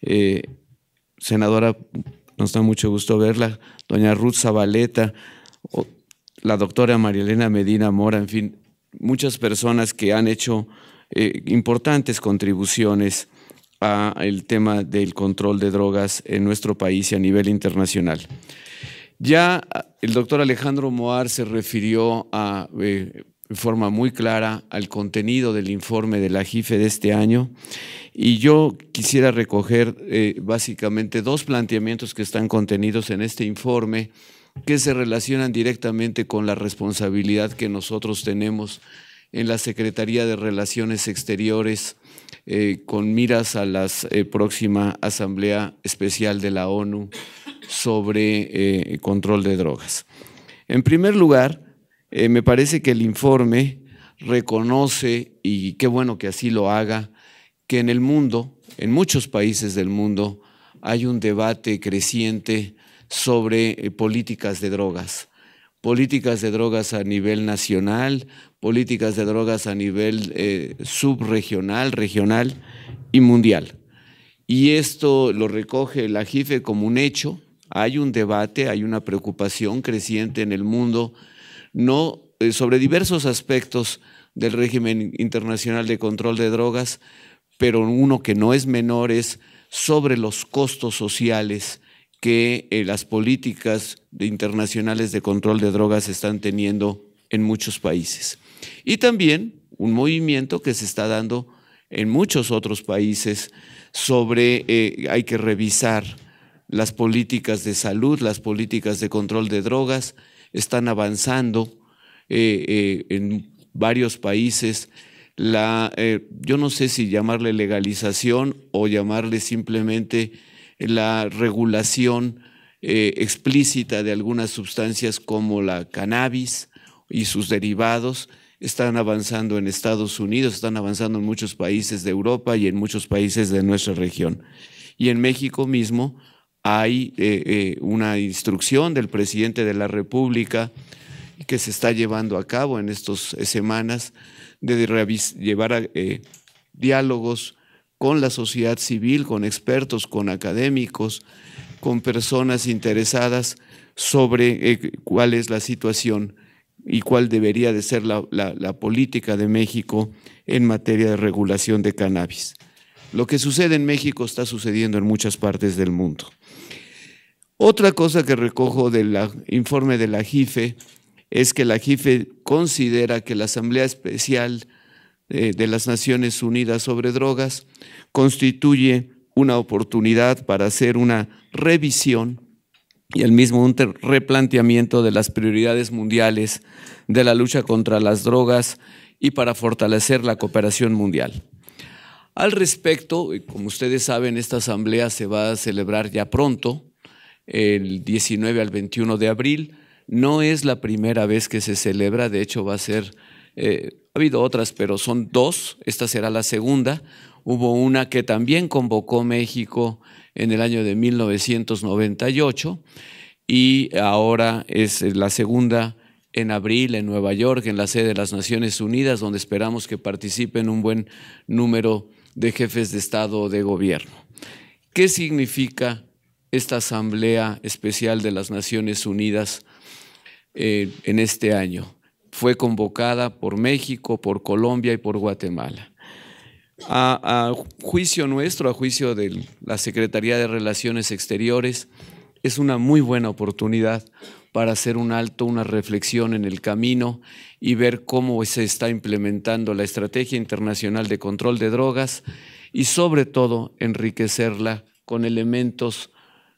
Speaker 4: Eh, senadora, nos da mucho gusto verla, doña Ruth Zabaleta, la doctora Marielena Medina Mora, en fin, muchas personas que han hecho eh, importantes contribuciones al tema del control de drogas en nuestro país y a nivel internacional. Ya el doctor Alejandro Moar se refirió a eh, en forma muy clara al contenido del informe de la GIFE de este año y yo quisiera recoger eh, básicamente dos planteamientos que están contenidos en este informe que se relacionan directamente con la responsabilidad que nosotros tenemos en la Secretaría de Relaciones Exteriores eh, con miras a la eh, próxima Asamblea Especial de la ONU sobre control de drogas. En primer lugar, eh, me parece que el informe reconoce, y qué bueno que así lo haga, que en el mundo, en muchos países del mundo, hay un debate creciente sobre eh, políticas de drogas políticas de drogas a nivel nacional, políticas de drogas a nivel eh, subregional, regional y mundial. Y esto lo recoge la JIFE como un hecho. Hay un debate, hay una preocupación creciente en el mundo no eh, sobre diversos aspectos del régimen internacional de control de drogas, pero uno que no es menor es sobre los costos sociales que eh, las políticas internacionales de control de drogas están teniendo en muchos países. Y también un movimiento que se está dando en muchos otros países sobre eh, hay que revisar las políticas de salud, las políticas de control de drogas, están avanzando eh, eh, en varios países. La, eh, yo no sé si llamarle legalización o llamarle simplemente la regulación explícita de algunas sustancias como la cannabis y sus derivados están avanzando en Estados Unidos, están avanzando en muchos países de Europa y en muchos países de nuestra región. Y en México mismo hay eh, eh, una instrucción del presidente de la República que se está llevando a cabo en estas semanas de llevar a, eh, diálogos con la sociedad civil, con expertos, con académicos, con personas interesadas sobre cuál es la situación y cuál debería de ser la política de México en materia de regulación de cannabis. Lo que sucede en México está sucediendo en muchas partes del mundo. Otra cosa que recojo del informe de la JIFE es que la JIFE considera que la Asamblea Especial eh, de las Naciones Unidas sobre Drogas constituye una oportunidad para hacer una revisión y el mismo un replanteamiento de las prioridades mundiales de la lucha contra las drogas y para fortalecer la cooperación mundial. Al respecto, eh, como ustedes saben, esta asamblea se va a celebrar ya pronto, el 19 al 21 de abril. No es la primera vez que se celebra, de hecho va a ser, eh, ha habido otras, pero son dos, esta será la segunda. Hubo una que también convocó México en el año de 1998 y ahora es la segunda en abril en Nueva York, en la sede de las Naciones Unidas, donde esperamos que participen un buen número de jefes de Estado o de gobierno. ¿Qué significa esta Asamblea Especial de las Naciones Unidas eh, en este año. Fue convocada por México, por Colombia y por Guatemala. A, a juicio nuestro, a juicio de la Secretaría de Relaciones Exteriores, es una muy buena oportunidad para hacer un alto, una reflexión en el camino y ver cómo se está implementando la Estrategia Internacional de Control de Drogas y sobre todo enriquecerla con elementos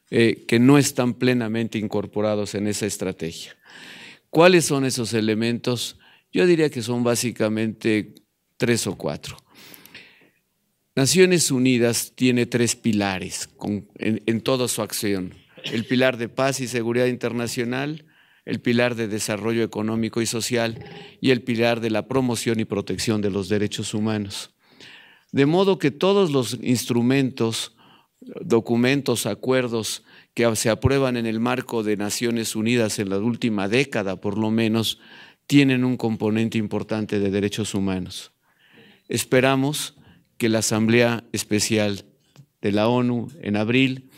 Speaker 4: eh, que no están plenamente incorporados en esa estrategia. ¿Cuáles son esos elementos? Yo diría que son básicamente tres o cuatro. Naciones Unidas tiene tres pilares en toda su acción. El pilar de paz y seguridad internacional, el pilar de desarrollo económico y social y el pilar de la promoción y protección de los derechos humanos. De modo que todos los instrumentos documentos, acuerdos que se aprueban en el marco de Naciones Unidas en la última década, por lo menos, tienen un componente importante de derechos humanos. Esperamos que la Asamblea Especial de la ONU en abril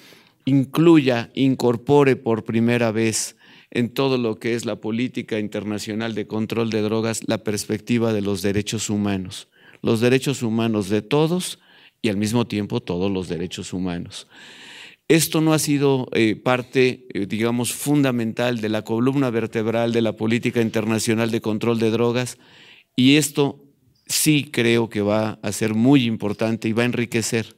Speaker 4: incluya, incorpore por primera vez en todo lo que es la política internacional de control de drogas la perspectiva de los derechos humanos, los derechos humanos de todos y al mismo tiempo todos los derechos humanos. Esto no ha sido eh, parte, eh, digamos, fundamental de la columna vertebral de la política internacional de control de drogas y esto sí creo que va a ser muy importante y va a enriquecer.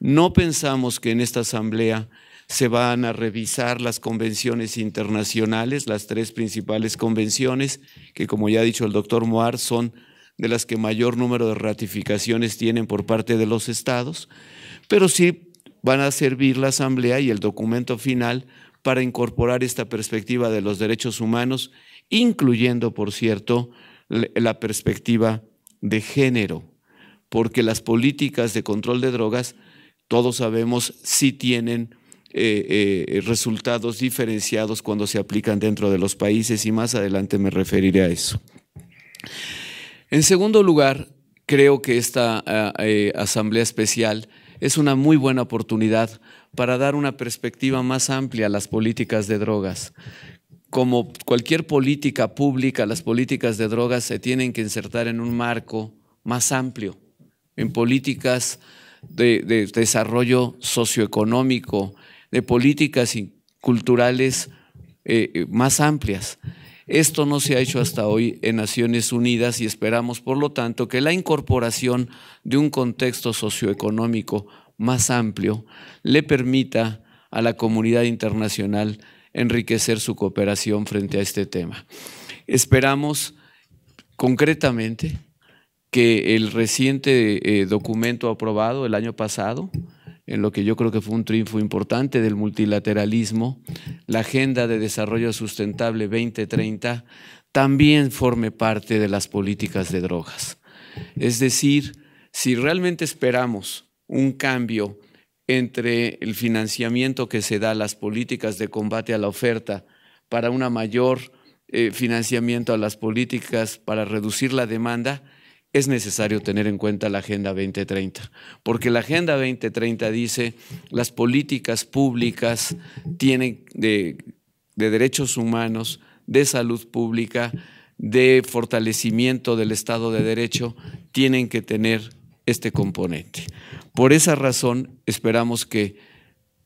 Speaker 4: No pensamos que en esta asamblea se van a revisar las convenciones internacionales, las tres principales convenciones, que como ya ha dicho el doctor Moar, son de las que mayor número de ratificaciones tienen por parte de los estados, pero sí van a servir la Asamblea y el documento final para incorporar esta perspectiva de los derechos humanos, incluyendo, por cierto, la perspectiva de género, porque las políticas de control de drogas, todos sabemos, sí tienen eh, eh, resultados diferenciados cuando se aplican dentro de los países y más adelante me referiré a eso. En segundo lugar, creo que esta ah, eh, asamblea especial es una muy buena oportunidad para dar una perspectiva más amplia a las políticas de drogas. Como cualquier política pública, las políticas de drogas se tienen que insertar en un marco más amplio, en políticas de, desarrollo socioeconómico, de políticas culturales eh, más amplias. Esto no se ha hecho hasta hoy en Naciones Unidas y esperamos, por lo tanto, que la incorporación de un contexto socioeconómico más amplio le permita a la comunidad internacional enriquecer su cooperación frente a este tema. Esperamos concretamente que el reciente eh, documento aprobado el año pasado, en lo que yo creo que fue un triunfo importante del multilateralismo, la Agenda de Desarrollo Sustentable 2030 también forme parte de las políticas de drogas. Es decir, si realmente esperamos un cambio entre el financiamiento que se da a las políticas de combate a la oferta para un mayor eh, financiamiento a las políticas para reducir la demanda, es necesario tener en cuenta la Agenda 2030, porque la Agenda 2030 dice las políticas públicas tienen de, de derechos humanos, de salud pública, de fortalecimiento del Estado de Derecho, tienen que tener este componente. Por esa razón, esperamos que,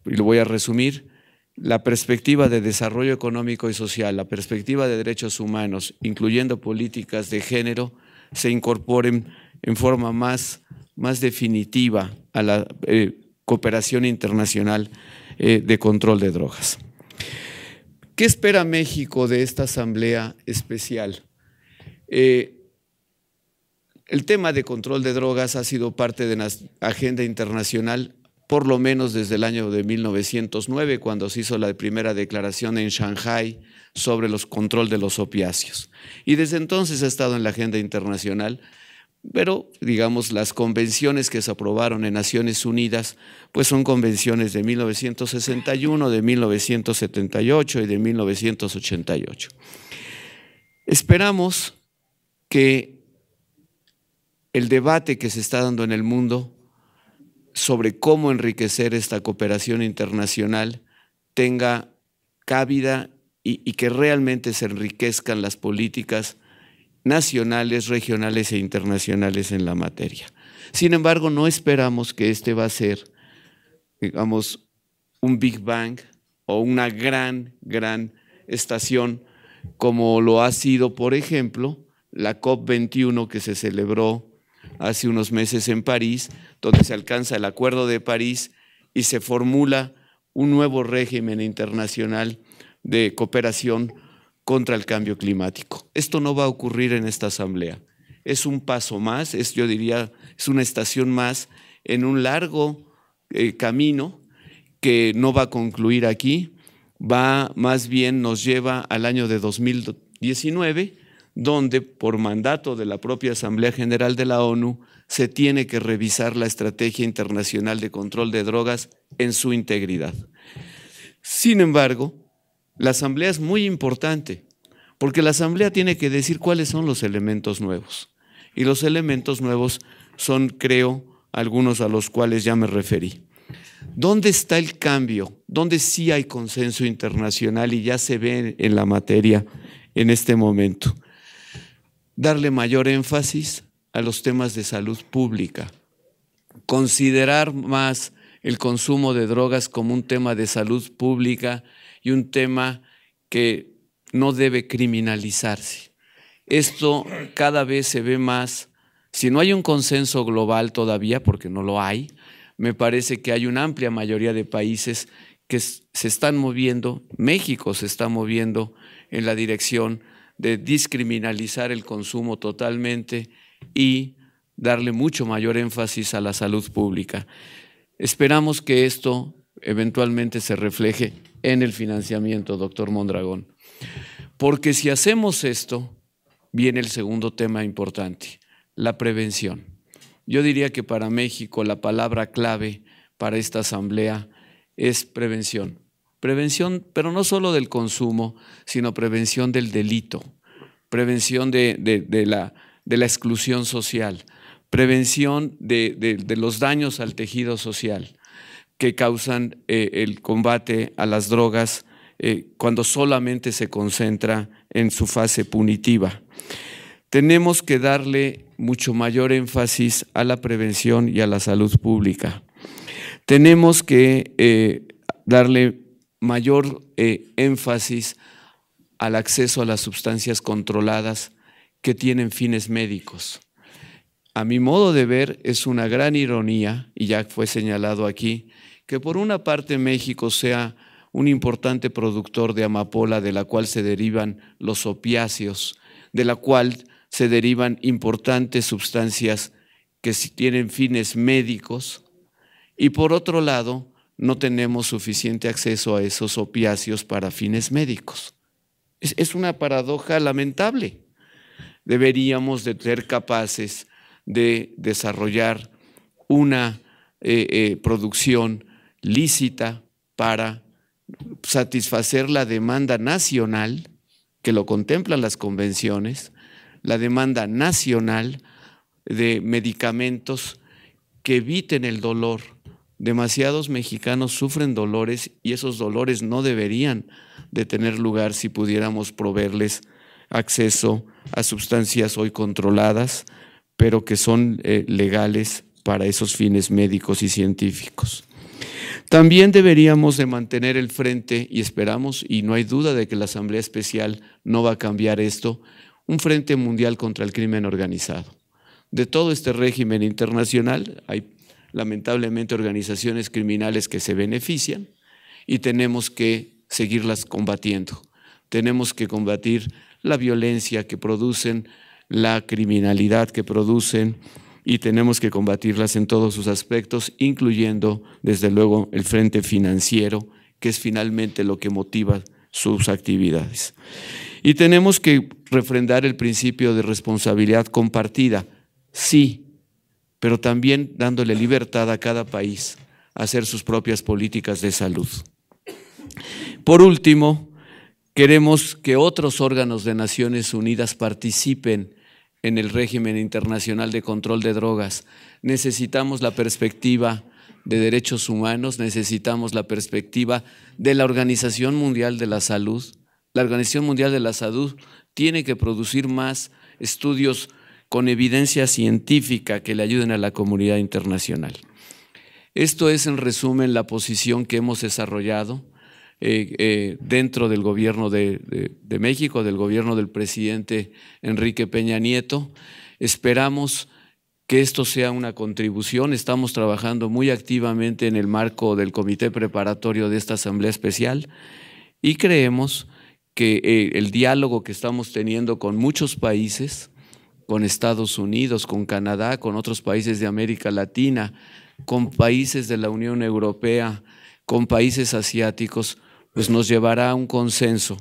Speaker 4: y lo voy a resumir, la perspectiva de desarrollo económico y social, la perspectiva de derechos humanos, incluyendo políticas de género, se incorporen en forma más, más definitiva a la eh, cooperación internacional eh, de control de drogas. ¿Qué espera México de esta asamblea especial? Eh, el tema de control de drogas ha sido parte de la agenda internacional por lo menos desde el año de 1909, cuando se hizo la primera declaración en Shanghái sobre el control de los opiáceos. Y desde entonces ha estado en la agenda internacional, pero digamos las convenciones que se aprobaron en Naciones Unidas, pues son convenciones de 1961, de 1978 y de 1988. Esperamos que el debate que se está dando en el mundo sobre cómo enriquecer esta cooperación internacional tenga cabida y, que realmente se enriquezcan las políticas nacionales, regionales e internacionales en la materia. Sin embargo, no esperamos que este va a ser, digamos, un Big Bang o una gran, gran estación como lo ha sido, por ejemplo, la COP21 que se celebró hace unos meses en París, donde se alcanza el Acuerdo de París y se formula un nuevo régimen internacional de cooperación contra el cambio climático. Esto no va a ocurrir en esta asamblea. Es un paso más, es, yo diría, es una estación más en un largo eh, camino que no va a concluir aquí, va más bien nos lleva al año de 2019 donde por mandato de la propia Asamblea General de la ONU se tiene que revisar la estrategia internacional de control de drogas en su integridad. Sin embargo, la Asamblea es muy importante porque la Asamblea tiene que decir cuáles son los elementos nuevos. Y los elementos nuevos son, creo, algunos a los cuales ya me referí. ¿Dónde está el cambio? ¿Dónde sí hay consenso internacional y ya se ve en la materia en este momento? darle mayor énfasis a los temas de salud pública, considerar más el consumo de drogas como un tema de salud pública y un tema que no debe criminalizarse. Esto cada vez se ve más, si no hay un consenso global todavía, porque no lo hay, me parece que hay una amplia mayoría de países que se están moviendo, México se está moviendo en la dirección de descriminalizar el consumo totalmente y darle mucho mayor énfasis a la salud pública. Esperamos que esto eventualmente se refleje en el financiamiento, doctor Mondragón. Porque si hacemos esto, viene el segundo tema importante, la prevención. Yo diría que para México la palabra clave para esta asamblea es prevención. Prevención, pero no solo del consumo, sino prevención del delito, prevención de, la, de la, exclusión social, prevención de, los daños al tejido social que causan eh, el combate a las drogas eh, cuando solamente se concentra en su fase punitiva. Tenemos que darle mucho mayor énfasis a la prevención y a la salud pública. Tenemos que eh, darle mayor eh, énfasis al acceso a las sustancias controladas que tienen fines médicos. A mi modo de ver, es una gran ironía, y ya fue señalado aquí, que por una parte México sea un importante productor de amapola de la cual se derivan los opiáceos, de la cual se derivan importantes sustancias que tienen fines médicos, y por otro lado, no tenemos suficiente acceso a esos opiáceos para fines médicos. Es, una paradoja lamentable. Deberíamos de ser capaces de desarrollar una eh, eh, producción lícita para satisfacer la demanda nacional, que lo contemplan las convenciones, la demanda nacional de medicamentos que eviten el dolor, Demasiados mexicanos sufren dolores y esos dolores no deberían de tener lugar si pudiéramos proveerles acceso a sustancias hoy controladas, pero que son eh, legales para esos fines médicos y científicos. También deberíamos de mantener el frente, y esperamos, y no hay duda de que la Asamblea Especial no va a cambiar esto, un frente mundial contra el crimen organizado. De todo este régimen internacional hay lamentablemente organizaciones criminales que se benefician y tenemos que seguirlas combatiendo. Tenemos que combatir la violencia que producen, la criminalidad que producen y tenemos que combatirlas en todos sus aspectos, incluyendo desde luego el frente financiero, que es finalmente lo que motiva sus actividades. Y tenemos que refrendar el principio de responsabilidad compartida. Sí, pero también dándole libertad a cada país a hacer sus propias políticas de salud. Por último, queremos que otros órganos de Naciones Unidas participen en el régimen internacional de control de drogas. Necesitamos la perspectiva de derechos humanos, necesitamos la perspectiva de la Organización Mundial de la Salud. La Organización Mundial de la Salud tiene que producir más estudios con evidencia científica que le ayuden a la comunidad internacional. Esto es en resumen la posición que hemos desarrollado eh, eh, dentro del gobierno de, de México, del gobierno del presidente Enrique Peña Nieto. Esperamos que esto sea una contribución. Estamos trabajando muy activamente en el marco del comité preparatorio de esta Asamblea Especial y creemos que eh, el diálogo que estamos teniendo con muchos países con Estados Unidos, con Canadá, con otros países de América Latina, con países de la Unión Europea, con países asiáticos, pues nos llevará a un consenso.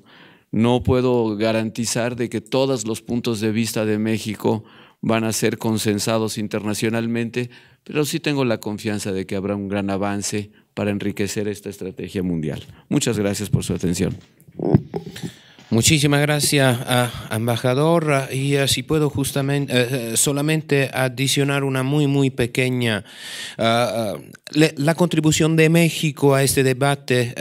Speaker 4: No puedo garantizar de que todos los puntos de vista de México van a ser consensados internacionalmente, pero sí tengo la confianza de que habrá un gran avance para enriquecer esta estrategia mundial. Muchas gracias por su atención. Muchísimas gracias, embajador. Y
Speaker 1: eh, si puedo justamente, eh, eh, solamente adicionar una muy, muy pequeña. Ah, ah, la contribución de México a este debate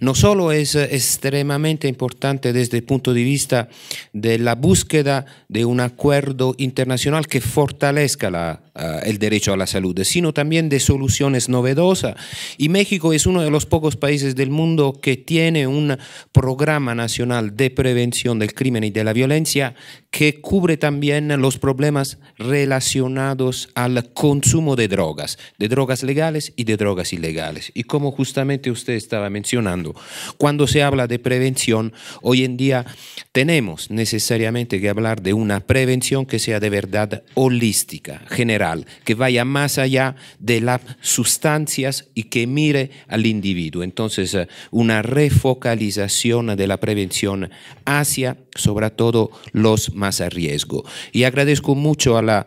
Speaker 1: no solo es extremadamente importante desde el punto de vista de la búsqueda de un acuerdo internacional que fortalezca la Ah, el derecho a la salud, sino también de soluciones novedosas. Y México es uno de los pocos países del mundo que tiene un programa nacional de prevención del crimen y de la violencia que cubre también los problemas relacionados al consumo de drogas, de drogas legales y de drogas ilegales. Y como justamente usted estaba mencionando, cuando se habla de prevención, hoy en día tenemos necesariamente que hablar de una prevención que sea de verdad holística, general, que vaya más allá de las sustancias y que mire al individuo. Entonces, una refocalización de la prevención hacia, sobre todo, los más a riesgo. Y agradezco mucho a la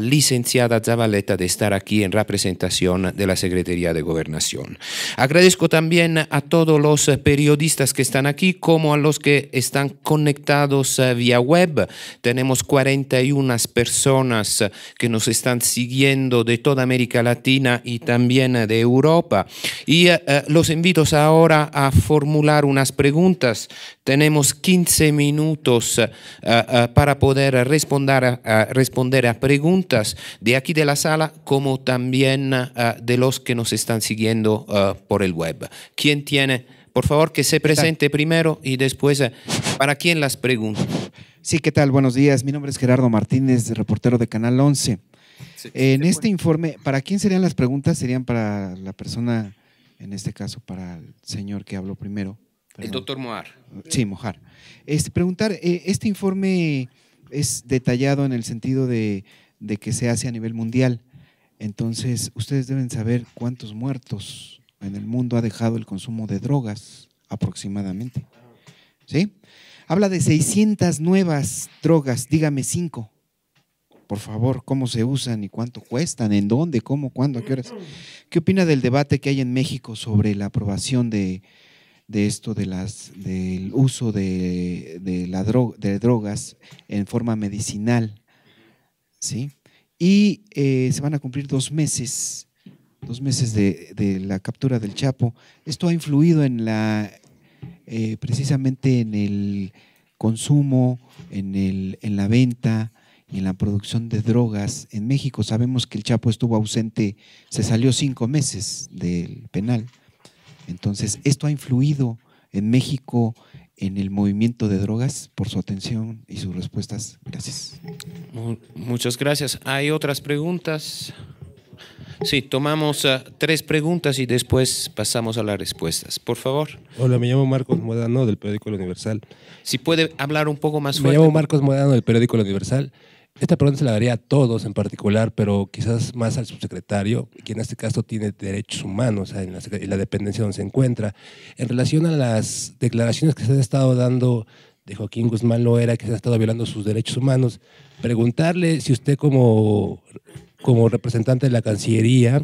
Speaker 1: licenciada Zabaleta de estar aquí en representación de la Secretaría de Gobernación. Agradezco también a todos los periodistas que están aquí, como a los que están conectados eh, vía web. Tenemos 41 personas que nos están siguiendo de toda América Latina y también de Europa. Y eh, eh, los invito ahora a formular unas preguntas tenemos 15 minutos eh, eh, para poder responder, responder, a preguntas de aquí de la sala como también eh, de los que nos están siguiendo por el web. ¿Quién tiene? Por favor, que se presente primero y después para quién las preguntas.
Speaker 5: Sí, ¿qué tal? Buenos días. Mi nombre es Gerardo Martínez, reportero de Canal 11. en este informe, ¿para quién serían las preguntas? Serían para la persona, en este caso, para el señor que habló primero. El doctor Mohar. Sí, Mojar. Este, preguntar, eh, este informe es detallado en el sentido de, que se hace a nivel mundial. Entonces, ustedes deben saber cuántos muertos en el mundo ha dejado el consumo de drogas aproximadamente. ¿Sí? Habla de 600 nuevas drogas, dígame cinco. Por favor, cómo se usan y cuánto cuestan, en dónde, cómo, cuándo, a qué horas. ¿Qué opina del debate que hay en México sobre la aprobación de de esto de las, del uso de, de, la droga, de drogas en forma medicinal. ¿sí? Y eh, se van a cumplir dos meses, dos meses de, la captura del Chapo. Esto ha influido en la, eh, precisamente en el consumo, en, en la venta, y en la producción de drogas en México. Sabemos que el Chapo estuvo ausente, se salió cinco meses del penal. Entonces, ¿esto ha influido en México en el movimiento de drogas por su atención y sus respuestas? Gracias.
Speaker 1: Muchas gracias. ¿Hay otras preguntas? Sí, tomamos ah, tres preguntas y después pasamos a las respuestas. Por favor. Hola, me llamo Marcos Modano del periódico El Universal. Si puede hablar un poco más fuerte. Me llamo Marcos Modano del periódico El Universal. Esta pregunta se la daría a todos en particular, pero quizás más al subsecretario, que en este caso tiene derechos humanos en la, dependencia donde se encuentra. En relación a las declaraciones que se han estado dando de Joaquín Guzmán Loera, que se ha estado violando sus derechos humanos, preguntarle si usted como, como representante de la Cancillería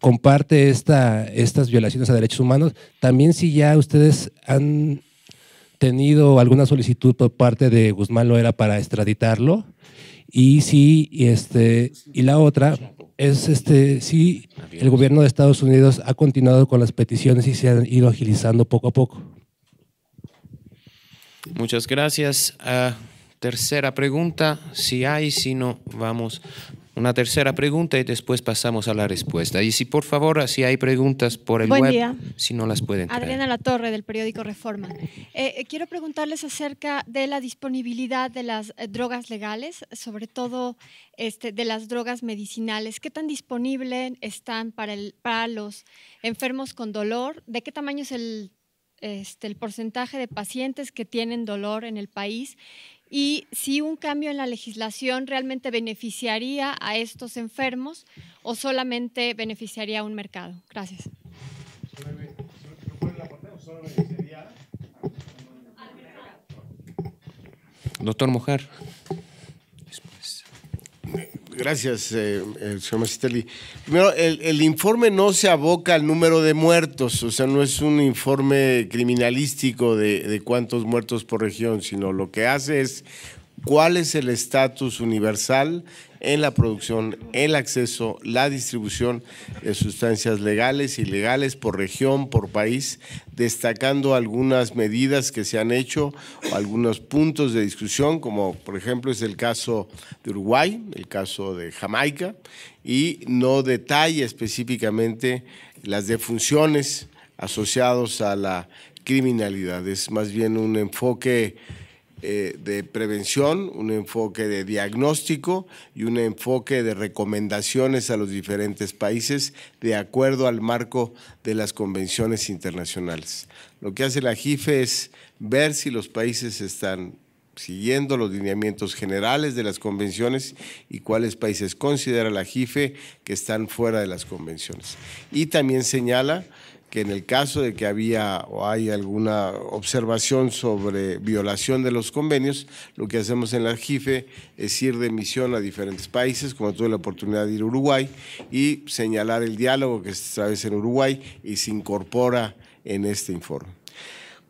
Speaker 1: comparte esta, estas violaciones a derechos humanos, también si ya ustedes han tenido alguna solicitud por parte de Guzmán Loera para extraditarlo. Y sí, este, y la otra es este, si el gobierno de Estados Unidos ha continuado con las peticiones y se han ido agilizando poco a poco. Muchas gracias. Ah, tercera pregunta, si hay, si no, vamos una tercera pregunta y después pasamos a la respuesta. Y si por favor, si hay preguntas por el web, si no las pueden. Traer.
Speaker 3: Adriana
Speaker 4: La Torre del periódico Reforma. Eh, eh, quiero preguntarles acerca de la disponibilidad de las eh, drogas legales, sobre todo este, de las drogas medicinales. ¿Qué tan disponibles están para, los enfermos con dolor? ¿De qué tamaño es el este, porcentaje de pacientes que tienen dolor en el país y si un cambio en la legislación realmente beneficiaría a estos enfermos o solamente beneficiaría a un mercado. Gracias.
Speaker 2: Doctor Mujer. Gracias, eh, eh, señor Mastelli. Primero, el, el, informe no se aboca al número de muertos, o sea, no es un informe criminalístico de, de cuántos muertos por región, sino lo que hace es cuál es el estatus universal en la producción, el acceso, la distribución de sustancias legales, y ilegales, por región, por país, destacando algunas medidas que se han hecho algunos puntos de discusión, como por ejemplo es el caso de Uruguay, el caso de Jamaica, y no detalla específicamente las defunciones asociadas a la criminalidad. Es más bien un enfoque eh, de prevención, un enfoque de diagnóstico y un enfoque de recomendaciones a los diferentes países de acuerdo al marco de las convenciones internacionales. Lo que hace la JIFE es ver si los países están siguiendo los lineamientos generales de las convenciones y cuáles países considera la JIFE que están fuera de las convenciones. Y también señala que en el caso de que había o hay alguna observación sobre violación de los convenios, lo que hacemos en la JIFE es ir de misión a diferentes países, como tuve la oportunidad de ir a Uruguay, y señalar el diálogo que se establece en Uruguay y se incorpora en este informe.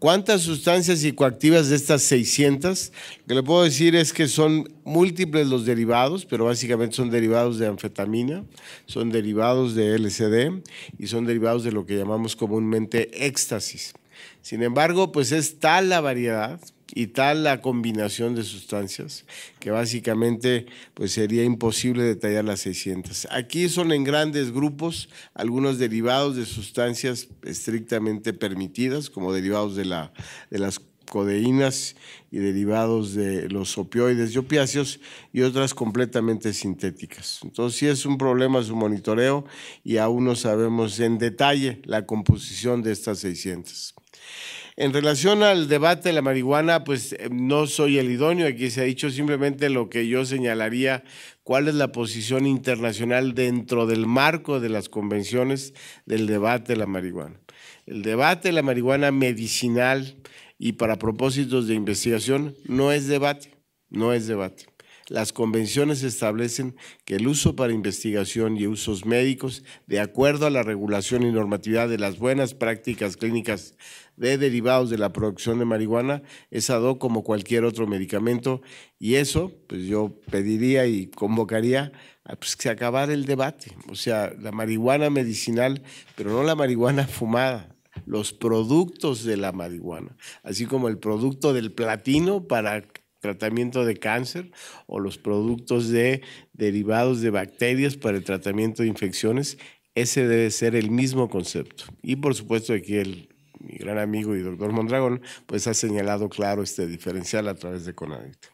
Speaker 2: ¿Cuántas sustancias psicoactivas de estas 600? Lo que le puedo decir es que son múltiples los derivados, pero básicamente son derivados de anfetamina, son derivados de LSD y son derivados de lo que llamamos comúnmente éxtasis. Sin embargo, pues es tal la variedad y tal la combinación de sustancias que básicamente pues sería imposible detallar las 600. Aquí son en grandes grupos algunos derivados de sustancias estrictamente permitidas como derivados de, la, de las codeínas y derivados de los opioides y opiáceos y otras completamente sintéticas. Entonces sí es un problema su monitoreo y aún no sabemos en detalle la composición de estas 600. En relación al debate de la marihuana, pues eh, no soy el idóneo, aquí se ha dicho simplemente lo que yo señalaría, cuál es la posición internacional dentro del marco de las convenciones del debate de la marihuana. El debate de la marihuana medicinal y para propósitos de investigación no es debate, no es debate. Las convenciones establecen que el uso para investigación y usos médicos, de acuerdo a la regulación y normatividad de las buenas prácticas clínicas de derivados de la producción de marihuana es ad como cualquier otro medicamento y eso pues yo pediría y convocaría a pues, que se acabara el debate, o sea, la marihuana medicinal, pero no la marihuana fumada los productos de la marihuana, así como el producto del platino para tratamiento de cáncer o los productos de derivados de bacterias para el tratamiento de infecciones, ese debe ser el mismo concepto. Y por supuesto aquí el, mi gran amigo y doctor Mondragón, pues ha señalado claro este diferencial a través de Conadicto.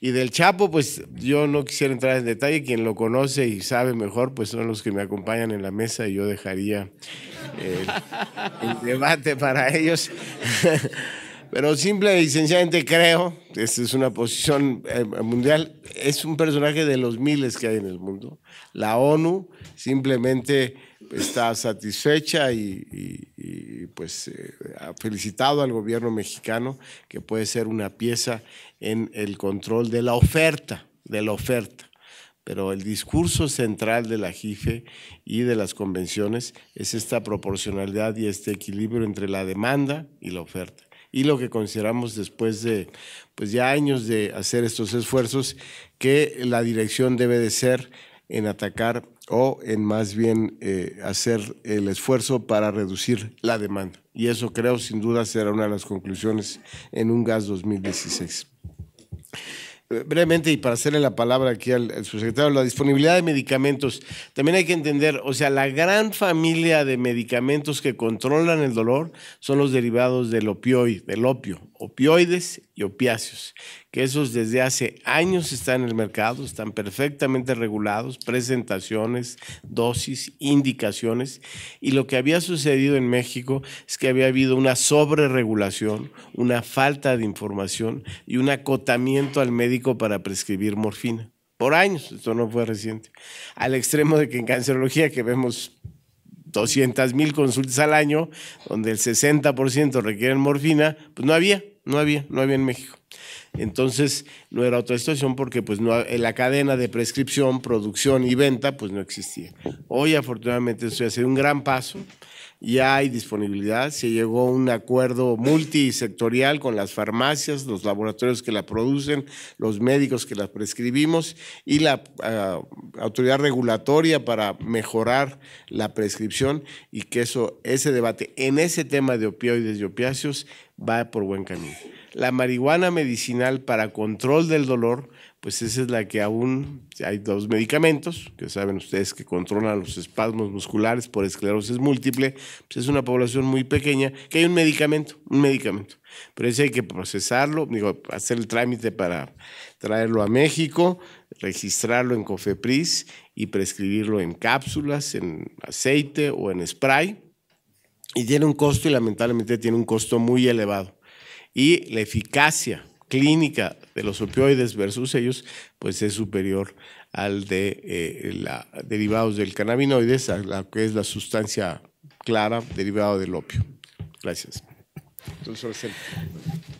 Speaker 2: Y del Chapo, pues yo no quisiera entrar en detalle, quien lo conoce y sabe mejor, pues son los que me acompañan en la mesa y yo dejaría eh, el debate para ellos. Pero simple y sencillamente creo, esta es una posición eh, mundial, es un personaje de los miles que hay en el mundo. La ONU simplemente está satisfecha y, pues eh, ha felicitado al gobierno mexicano que puede ser una pieza en el control de la oferta, de la oferta. Pero el discurso central de la JIFE y de las convenciones es esta proporcionalidad y este equilibrio entre la demanda y la oferta y lo que consideramos después de pues ya años de hacer estos esfuerzos que la dirección debe de ser en atacar o en más bien eh, hacer el esfuerzo para reducir la demanda. Y eso creo sin duda será una de las conclusiones en un gas 2016. Eh, brevemente, y para hacerle la palabra aquí al, subsecretario, la disponibilidad de medicamentos. También hay que entender, o sea, la gran familia de medicamentos que controlan el dolor son los derivados del opioid, del opio, opioides y opiáceos que esos desde hace años están en el mercado, están perfectamente regulados, presentaciones, dosis, indicaciones, y lo que había sucedido en México es que había habido una sobreregulación, una falta de información y un acotamiento al médico para prescribir morfina. Por años, esto no fue reciente, al extremo de que en cancerología, que vemos 200 mil consultas al año, donde el 60% requieren morfina, pues no había no había, no había en México. Entonces, no era otra situación porque pues no, en eh, la cadena de prescripción, producción y venta pues no existía. Hoy afortunadamente estoy haciendo un gran paso ya hay disponibilidad, se llegó a un acuerdo multisectorial con las farmacias, los laboratorios que la producen, los médicos que la prescribimos y la ah, autoridad regulatoria para mejorar la prescripción y que eso, ese debate en ese tema de opioides y opiáceos va por buen camino. La marihuana medicinal para control del dolor pues esa es la que aún hay dos medicamentos, que saben ustedes que controlan los espasmos musculares por esclerosis múltiple, pues es una población muy pequeña, que hay un medicamento, un medicamento. Pero ese hay que procesarlo, digo, hacer el trámite para traerlo a México, registrarlo en Cofepris y prescribirlo en cápsulas, en aceite o en spray. Y tiene un costo y lamentablemente tiene un costo muy elevado. Y la eficacia clínica de los opioides versus ellos, pues es superior al de eh, la, derivados del cannabinoides, a la que es la sustancia clara derivada del opio. Gracias.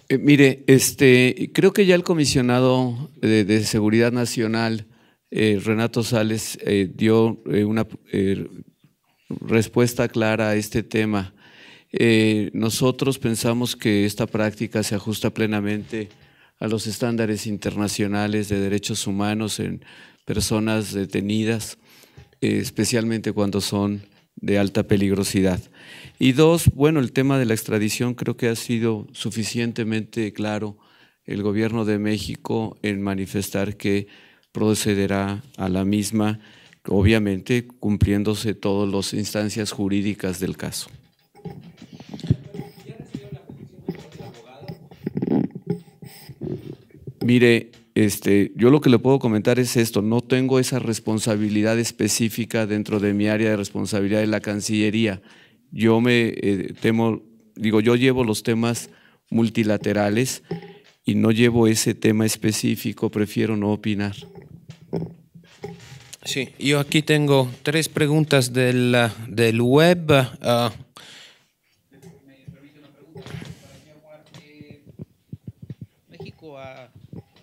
Speaker 2: Eh, mire, este, creo que ya el comisionado
Speaker 4: de, Seguridad Nacional, eh, Renato Sales, dio una respuesta clara a este tema. nosotros pensamos que esta práctica se ajusta plenamente a los estándares internacionales de derechos humanos en personas detenidas, eh, especialmente cuando son de alta peligrosidad. Y dos, bueno, el tema de la extradición creo que ha sido suficientemente claro el gobierno de México en manifestar que procederá a la misma, obviamente cumpliéndose todas las instancias jurídicas del caso. Mire, este, yo lo que le puedo comentar es esto, no tengo esa responsabilidad específica dentro de mi área de responsabilidad de la Cancillería. Yo me eh, temo, digo, yo llevo los temas multilaterales y no llevo ese tema específico, prefiero no opinar.
Speaker 1: Sí, yo aquí tengo tres preguntas del, del web. Ah,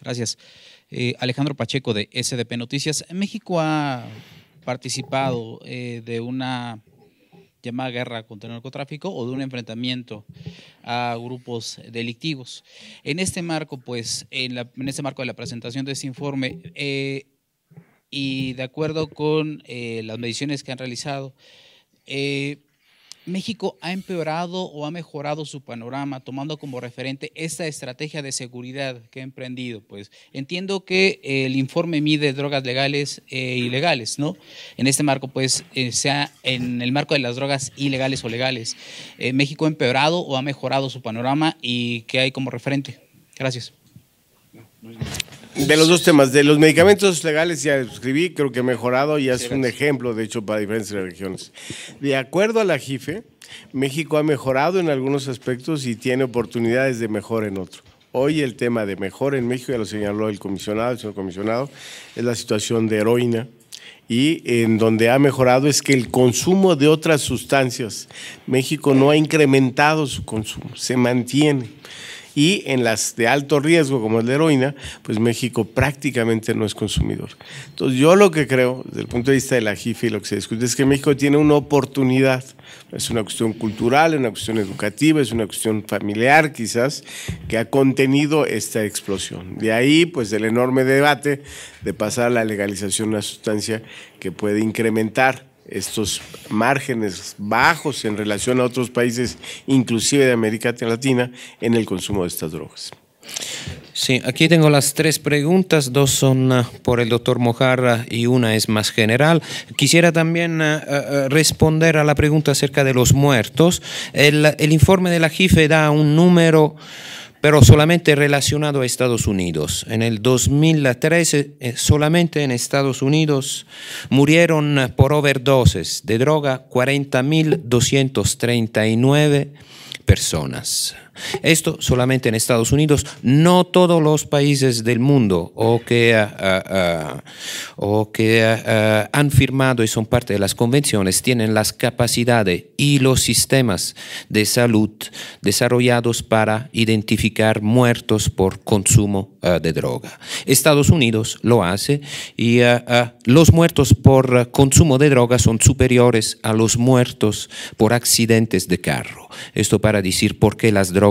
Speaker 5: Gracias. Eh, Alejandro Pacheco de SDP Noticias. México ha participado
Speaker 1: eh, de una llamada guerra contra el narcotráfico o de un enfrentamiento a grupos delictivos. En este marco, pues, en, este marco de la presentación de este informe eh, y de acuerdo con las mediciones que han realizado, eh, México ha empeorado o ha mejorado su panorama tomando como referente esta estrategia de seguridad que ha emprendido? Pues
Speaker 5: entiendo que el informe mide drogas legales e ilegales, ¿no? En este marco, pues, eh, sea en el marco de las drogas ilegales o legales, eh, ¿México ha empeorado o ha mejorado su panorama y qué hay como referente? Gracias.
Speaker 3: De los dos temas, de los
Speaker 2: medicamentos legales ya escribí, creo que he mejorado y es un ejemplo, de hecho, para diferentes regiones. De acuerdo a la JIFE, México ha mejorado en algunos aspectos y tiene oportunidades de mejor en otros. Hoy el tema de mejor en México, ya lo señaló el comisionado, el comisionado, es la situación de heroína, y en donde ha mejorado es que el consumo de otras sustancias, México no ha incrementado su consumo, se mantiene y en las de alto riesgo, como es la heroína, pues México prácticamente no es consumidor. Entonces yo lo que creo, desde el punto de vista de la JIFE y lo que se discute, es que México tiene una oportunidad, es una cuestión cultural, es una cuestión educativa, es una cuestión familiar quizás, que ha contenido esta explosión. De ahí pues el enorme debate de pasar a la legalización de una sustancia que puede incrementar estos márgenes bajos en relación a otros países, inclusive de América Latina, en el consumo de estas drogas.
Speaker 1: Sí, aquí tengo las tres preguntas, dos son ah, por el doctor Mojarra y una es más general. Quisiera también ah, ah, responder a la pregunta acerca de los muertos. El, el informe de la JIFE da un número pero solamente relacionado a Estados Unidos. En el 2013, eh, solamente en Estados Unidos murieron eh, por overdoses de droga 40.239 personas. Esto solamente en Estados Unidos, no todos los países del mundo o que, eh, eh, o que eh, han firmado y son parte de las convenciones tienen las capacidades y los sistemas de salud desarrollados para identificar muertos por consumo de droga. Estados Unidos lo hace y los muertos por consumo de droga son superiores a los muertos por accidentes de carro. Esto para decir por qué las drogas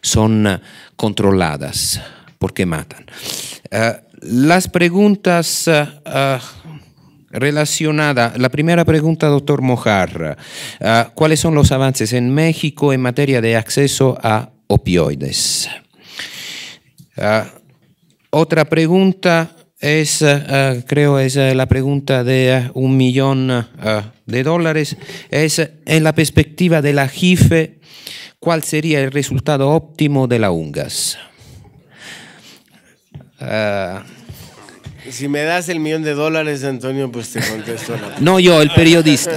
Speaker 1: son ah, controladas porque matan. Ah, las preguntas ah, relacionadas, la primera pregunta, doctor Mojar, ¿cuáles son los avances en México en materia de acceso a opioides? otra pregunta es, creo, es la pregunta de un millón de dólares, es en la perspectiva de la JIFE cuál sería el resultado óptimo de la UNGAS. Ah,
Speaker 2: si me das el millón de dólares, Antonio, pues te contesto. No yo, el periodista.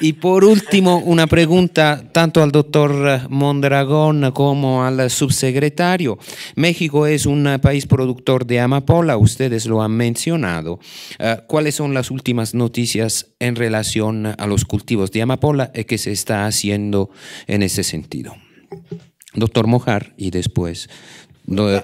Speaker 1: y por último, una pregunta tanto al doctor Mondragón como al subsecretario. México es un país productor de amapola, ustedes lo han mencionado. Ah, ¿Cuáles son las últimas noticias en relación a los cultivos de amapola y eh, qué se está haciendo en ese sentido? Doctor Mojar y después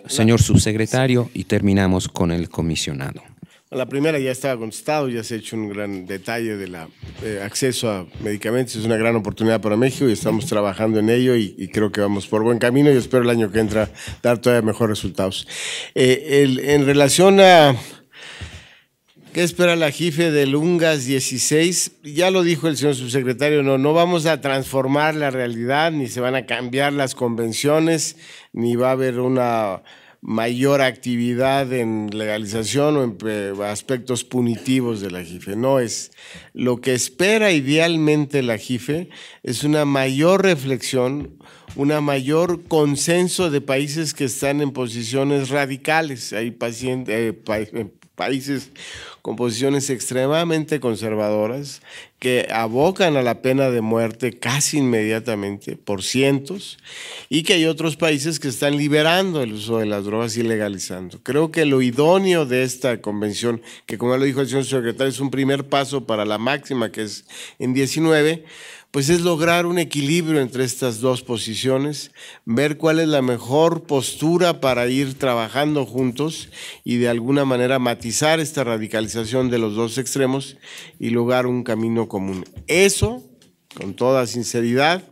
Speaker 1: señor subsecretario, y terminamos con el comisionado.
Speaker 2: La primera ya estaba contestado, ya se ha hecho un gran detalle del la eh, acceso a medicamentos, es una gran oportunidad para México y estamos trabajando en ello y, creo que vamos por buen camino y espero el año que entra dar todavía mejores resultados. Eh, en relación a ¿Qué espera la JIFE de Lungas 16? Ya lo dijo el señor subsecretario, no, no vamos a transformar la realidad, ni se van a cambiar las convenciones, ni va a haber una mayor actividad en legalización o en eh, aspectos punitivos de la JIFE. No es. Lo que espera idealmente la JIFE es una mayor reflexión, una mayor consenso de países que están en posiciones radicales. Hay pacientes. Eh, eh, países con posiciones extremadamente conservadoras que abocan a la pena de muerte casi inmediatamente por cientos y que hay otros países que están liberando el uso de las drogas y legalizando. Creo que lo idóneo de esta convención, que como lo dijo el señor secretario, es un primer paso para la máxima que es en 19, pues es lograr un equilibrio entre estas dos posiciones, ver cuál es la mejor postura para ir trabajando juntos y de alguna manera matizar esta radicalización de los dos extremos y lograr un camino común. Eso, con toda sinceridad,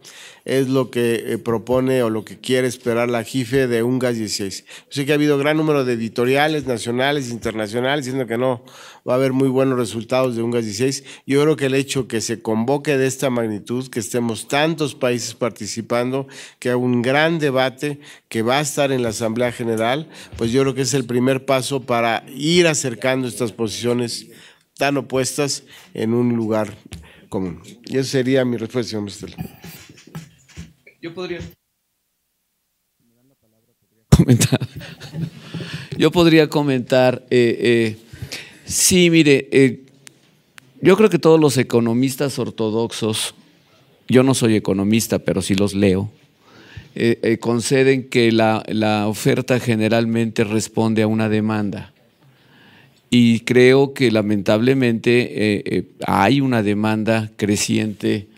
Speaker 2: es lo que eh, propone o lo que quiere esperar la JIFE de UNGAS 16. sé que ha habido gran número de editoriales nacionales, internacionales, diciendo que no va a haber muy buenos resultados de UNGAS 16. Yo creo que el hecho que se convoque de esta magnitud, que estemos tantos países participando, que haya un gran debate que va a estar en la Asamblea General, pues yo creo que es el primer paso para ir acercando estas posiciones tan opuestas en un lugar común. Y esa sería mi respuesta, señor
Speaker 4: Yo podría. Comentar. Yo podría comentar. Eh, eh, Sí, mire, eh, yo creo que todos los economistas ortodoxos, yo no soy economista, pero sí los leo, eh, eh, conceden que la, oferta generalmente responde a una demanda. Y creo que lamentablemente hay una demanda creciente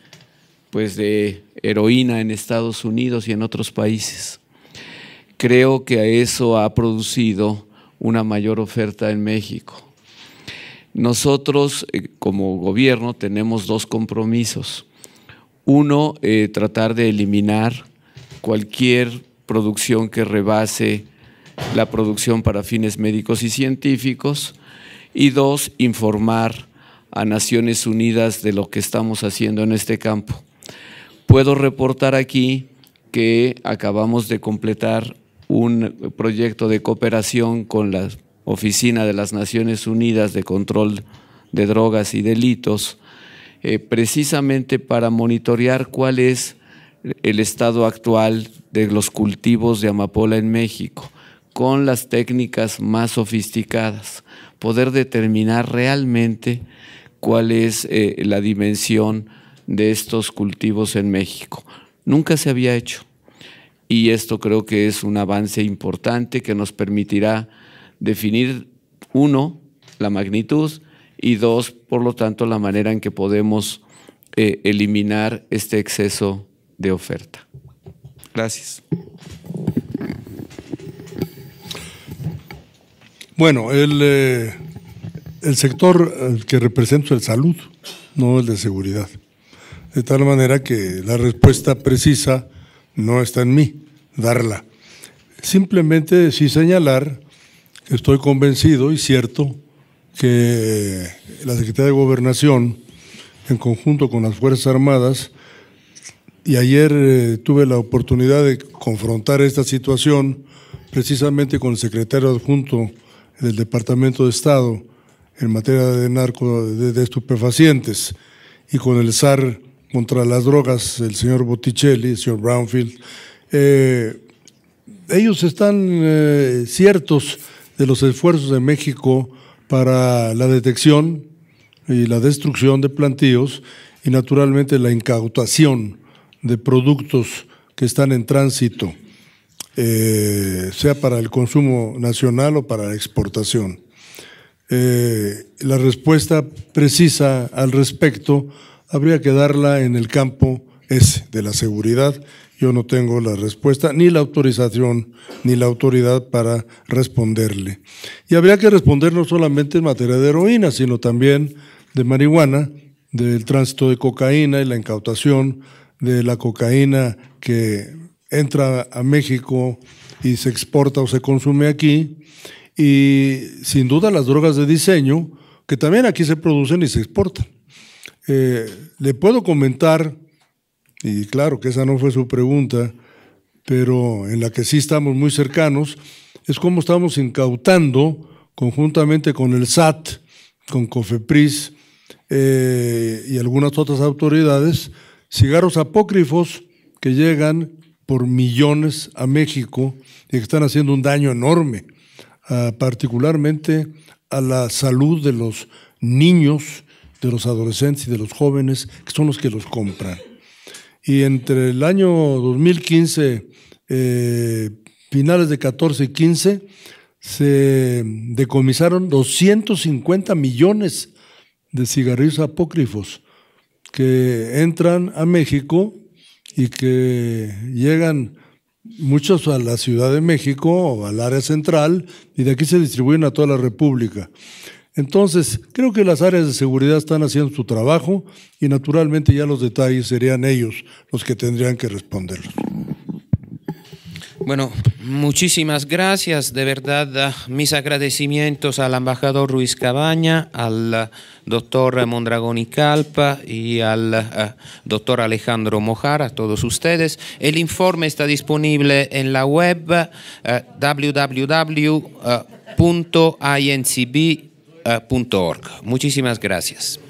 Speaker 4: pues, de heroína en Estados Unidos y en otros países. Creo que eso ha producido una mayor oferta en México nosotros eh, como gobierno tenemos dos compromisos. Uno, eh, tratar de eliminar cualquier producción que rebase la producción para fines médicos y científicos. Y dos, informar a Naciones Unidas de lo que estamos haciendo en este campo. Puedo reportar aquí que acabamos de completar un proyecto de cooperación con las Oficina de las Naciones Unidas de Control de Drogas y Delitos, eh, precisamente para monitorear cuál es el estado actual de los cultivos de amapola en México, con las técnicas más sofisticadas, poder determinar realmente cuál es eh, la dimensión de estos cultivos en México. Nunca se había hecho y esto creo que es un avance importante que nos permitirá definir, uno, la magnitud y dos, por lo tanto, la manera en que podemos eh, eliminar este exceso de oferta.
Speaker 3: Gracias. Bueno, el, eh, el sector que represento es el salud, no el de seguridad. De tal manera que la respuesta precisa no está en mí, darla. Simplemente sí señalar Estoy convencido y cierto que la Secretaría de Gobernación, en conjunto con las Fuerzas Armadas, y ayer eh, tuve la oportunidad de confrontar esta situación precisamente con el secretario adjunto del Departamento de Estado en materia de narco de, estupefacientes y con el SAR contra las drogas, el señor Botticelli, el señor Brownfield. Eh, ellos están eh, ciertos de los esfuerzos de México para la detección y la destrucción de plantíos y naturalmente la incautación de productos que están en tránsito, eh, sea para el consumo nacional o para la exportación. Eh, la respuesta precisa al respecto habría que darla en el campo S de la seguridad yo no tengo la respuesta, ni la autorización, ni la autoridad para responderle. Y habría que responder no solamente en materia de heroína, sino también de marihuana, del tránsito de cocaína y la incautación de la cocaína que entra a México y se exporta o se consume aquí. Y sin duda las drogas de diseño, que también aquí se producen y se exportan. Eh, le puedo comentar y claro que esa no fue su pregunta, pero en la que sí estamos muy cercanos, es cómo estamos incautando conjuntamente con el SAT, con COFEPRIS eh, y algunas otras autoridades, cigarros apócrifos que llegan por millones a México y que están haciendo un daño enorme, ah, particularmente a la salud de los niños, de los adolescentes y de los jóvenes, que son los que los compran. Y entre el año 2015, eh, finales de 14 y 15, se decomisaron 250 millones de cigarrillos apócrifos que entran a México y que llegan muchos a la Ciudad de México o al área central y de aquí se distribuyen a toda la República. Entonces, creo que las áreas de seguridad están haciendo su trabajo y naturalmente ya los detalles serían ellos los que tendrían que responder.
Speaker 1: Bueno, muchísimas gracias. De verdad, ah, mis agradecimientos al embajador Ruiz Cabaña, al ah, doctor Mondragón y Calpa y al ah, doctor Alejandro Mojar, a todos ustedes. El informe está disponible en la web www.incb.com Muchísimas gracias.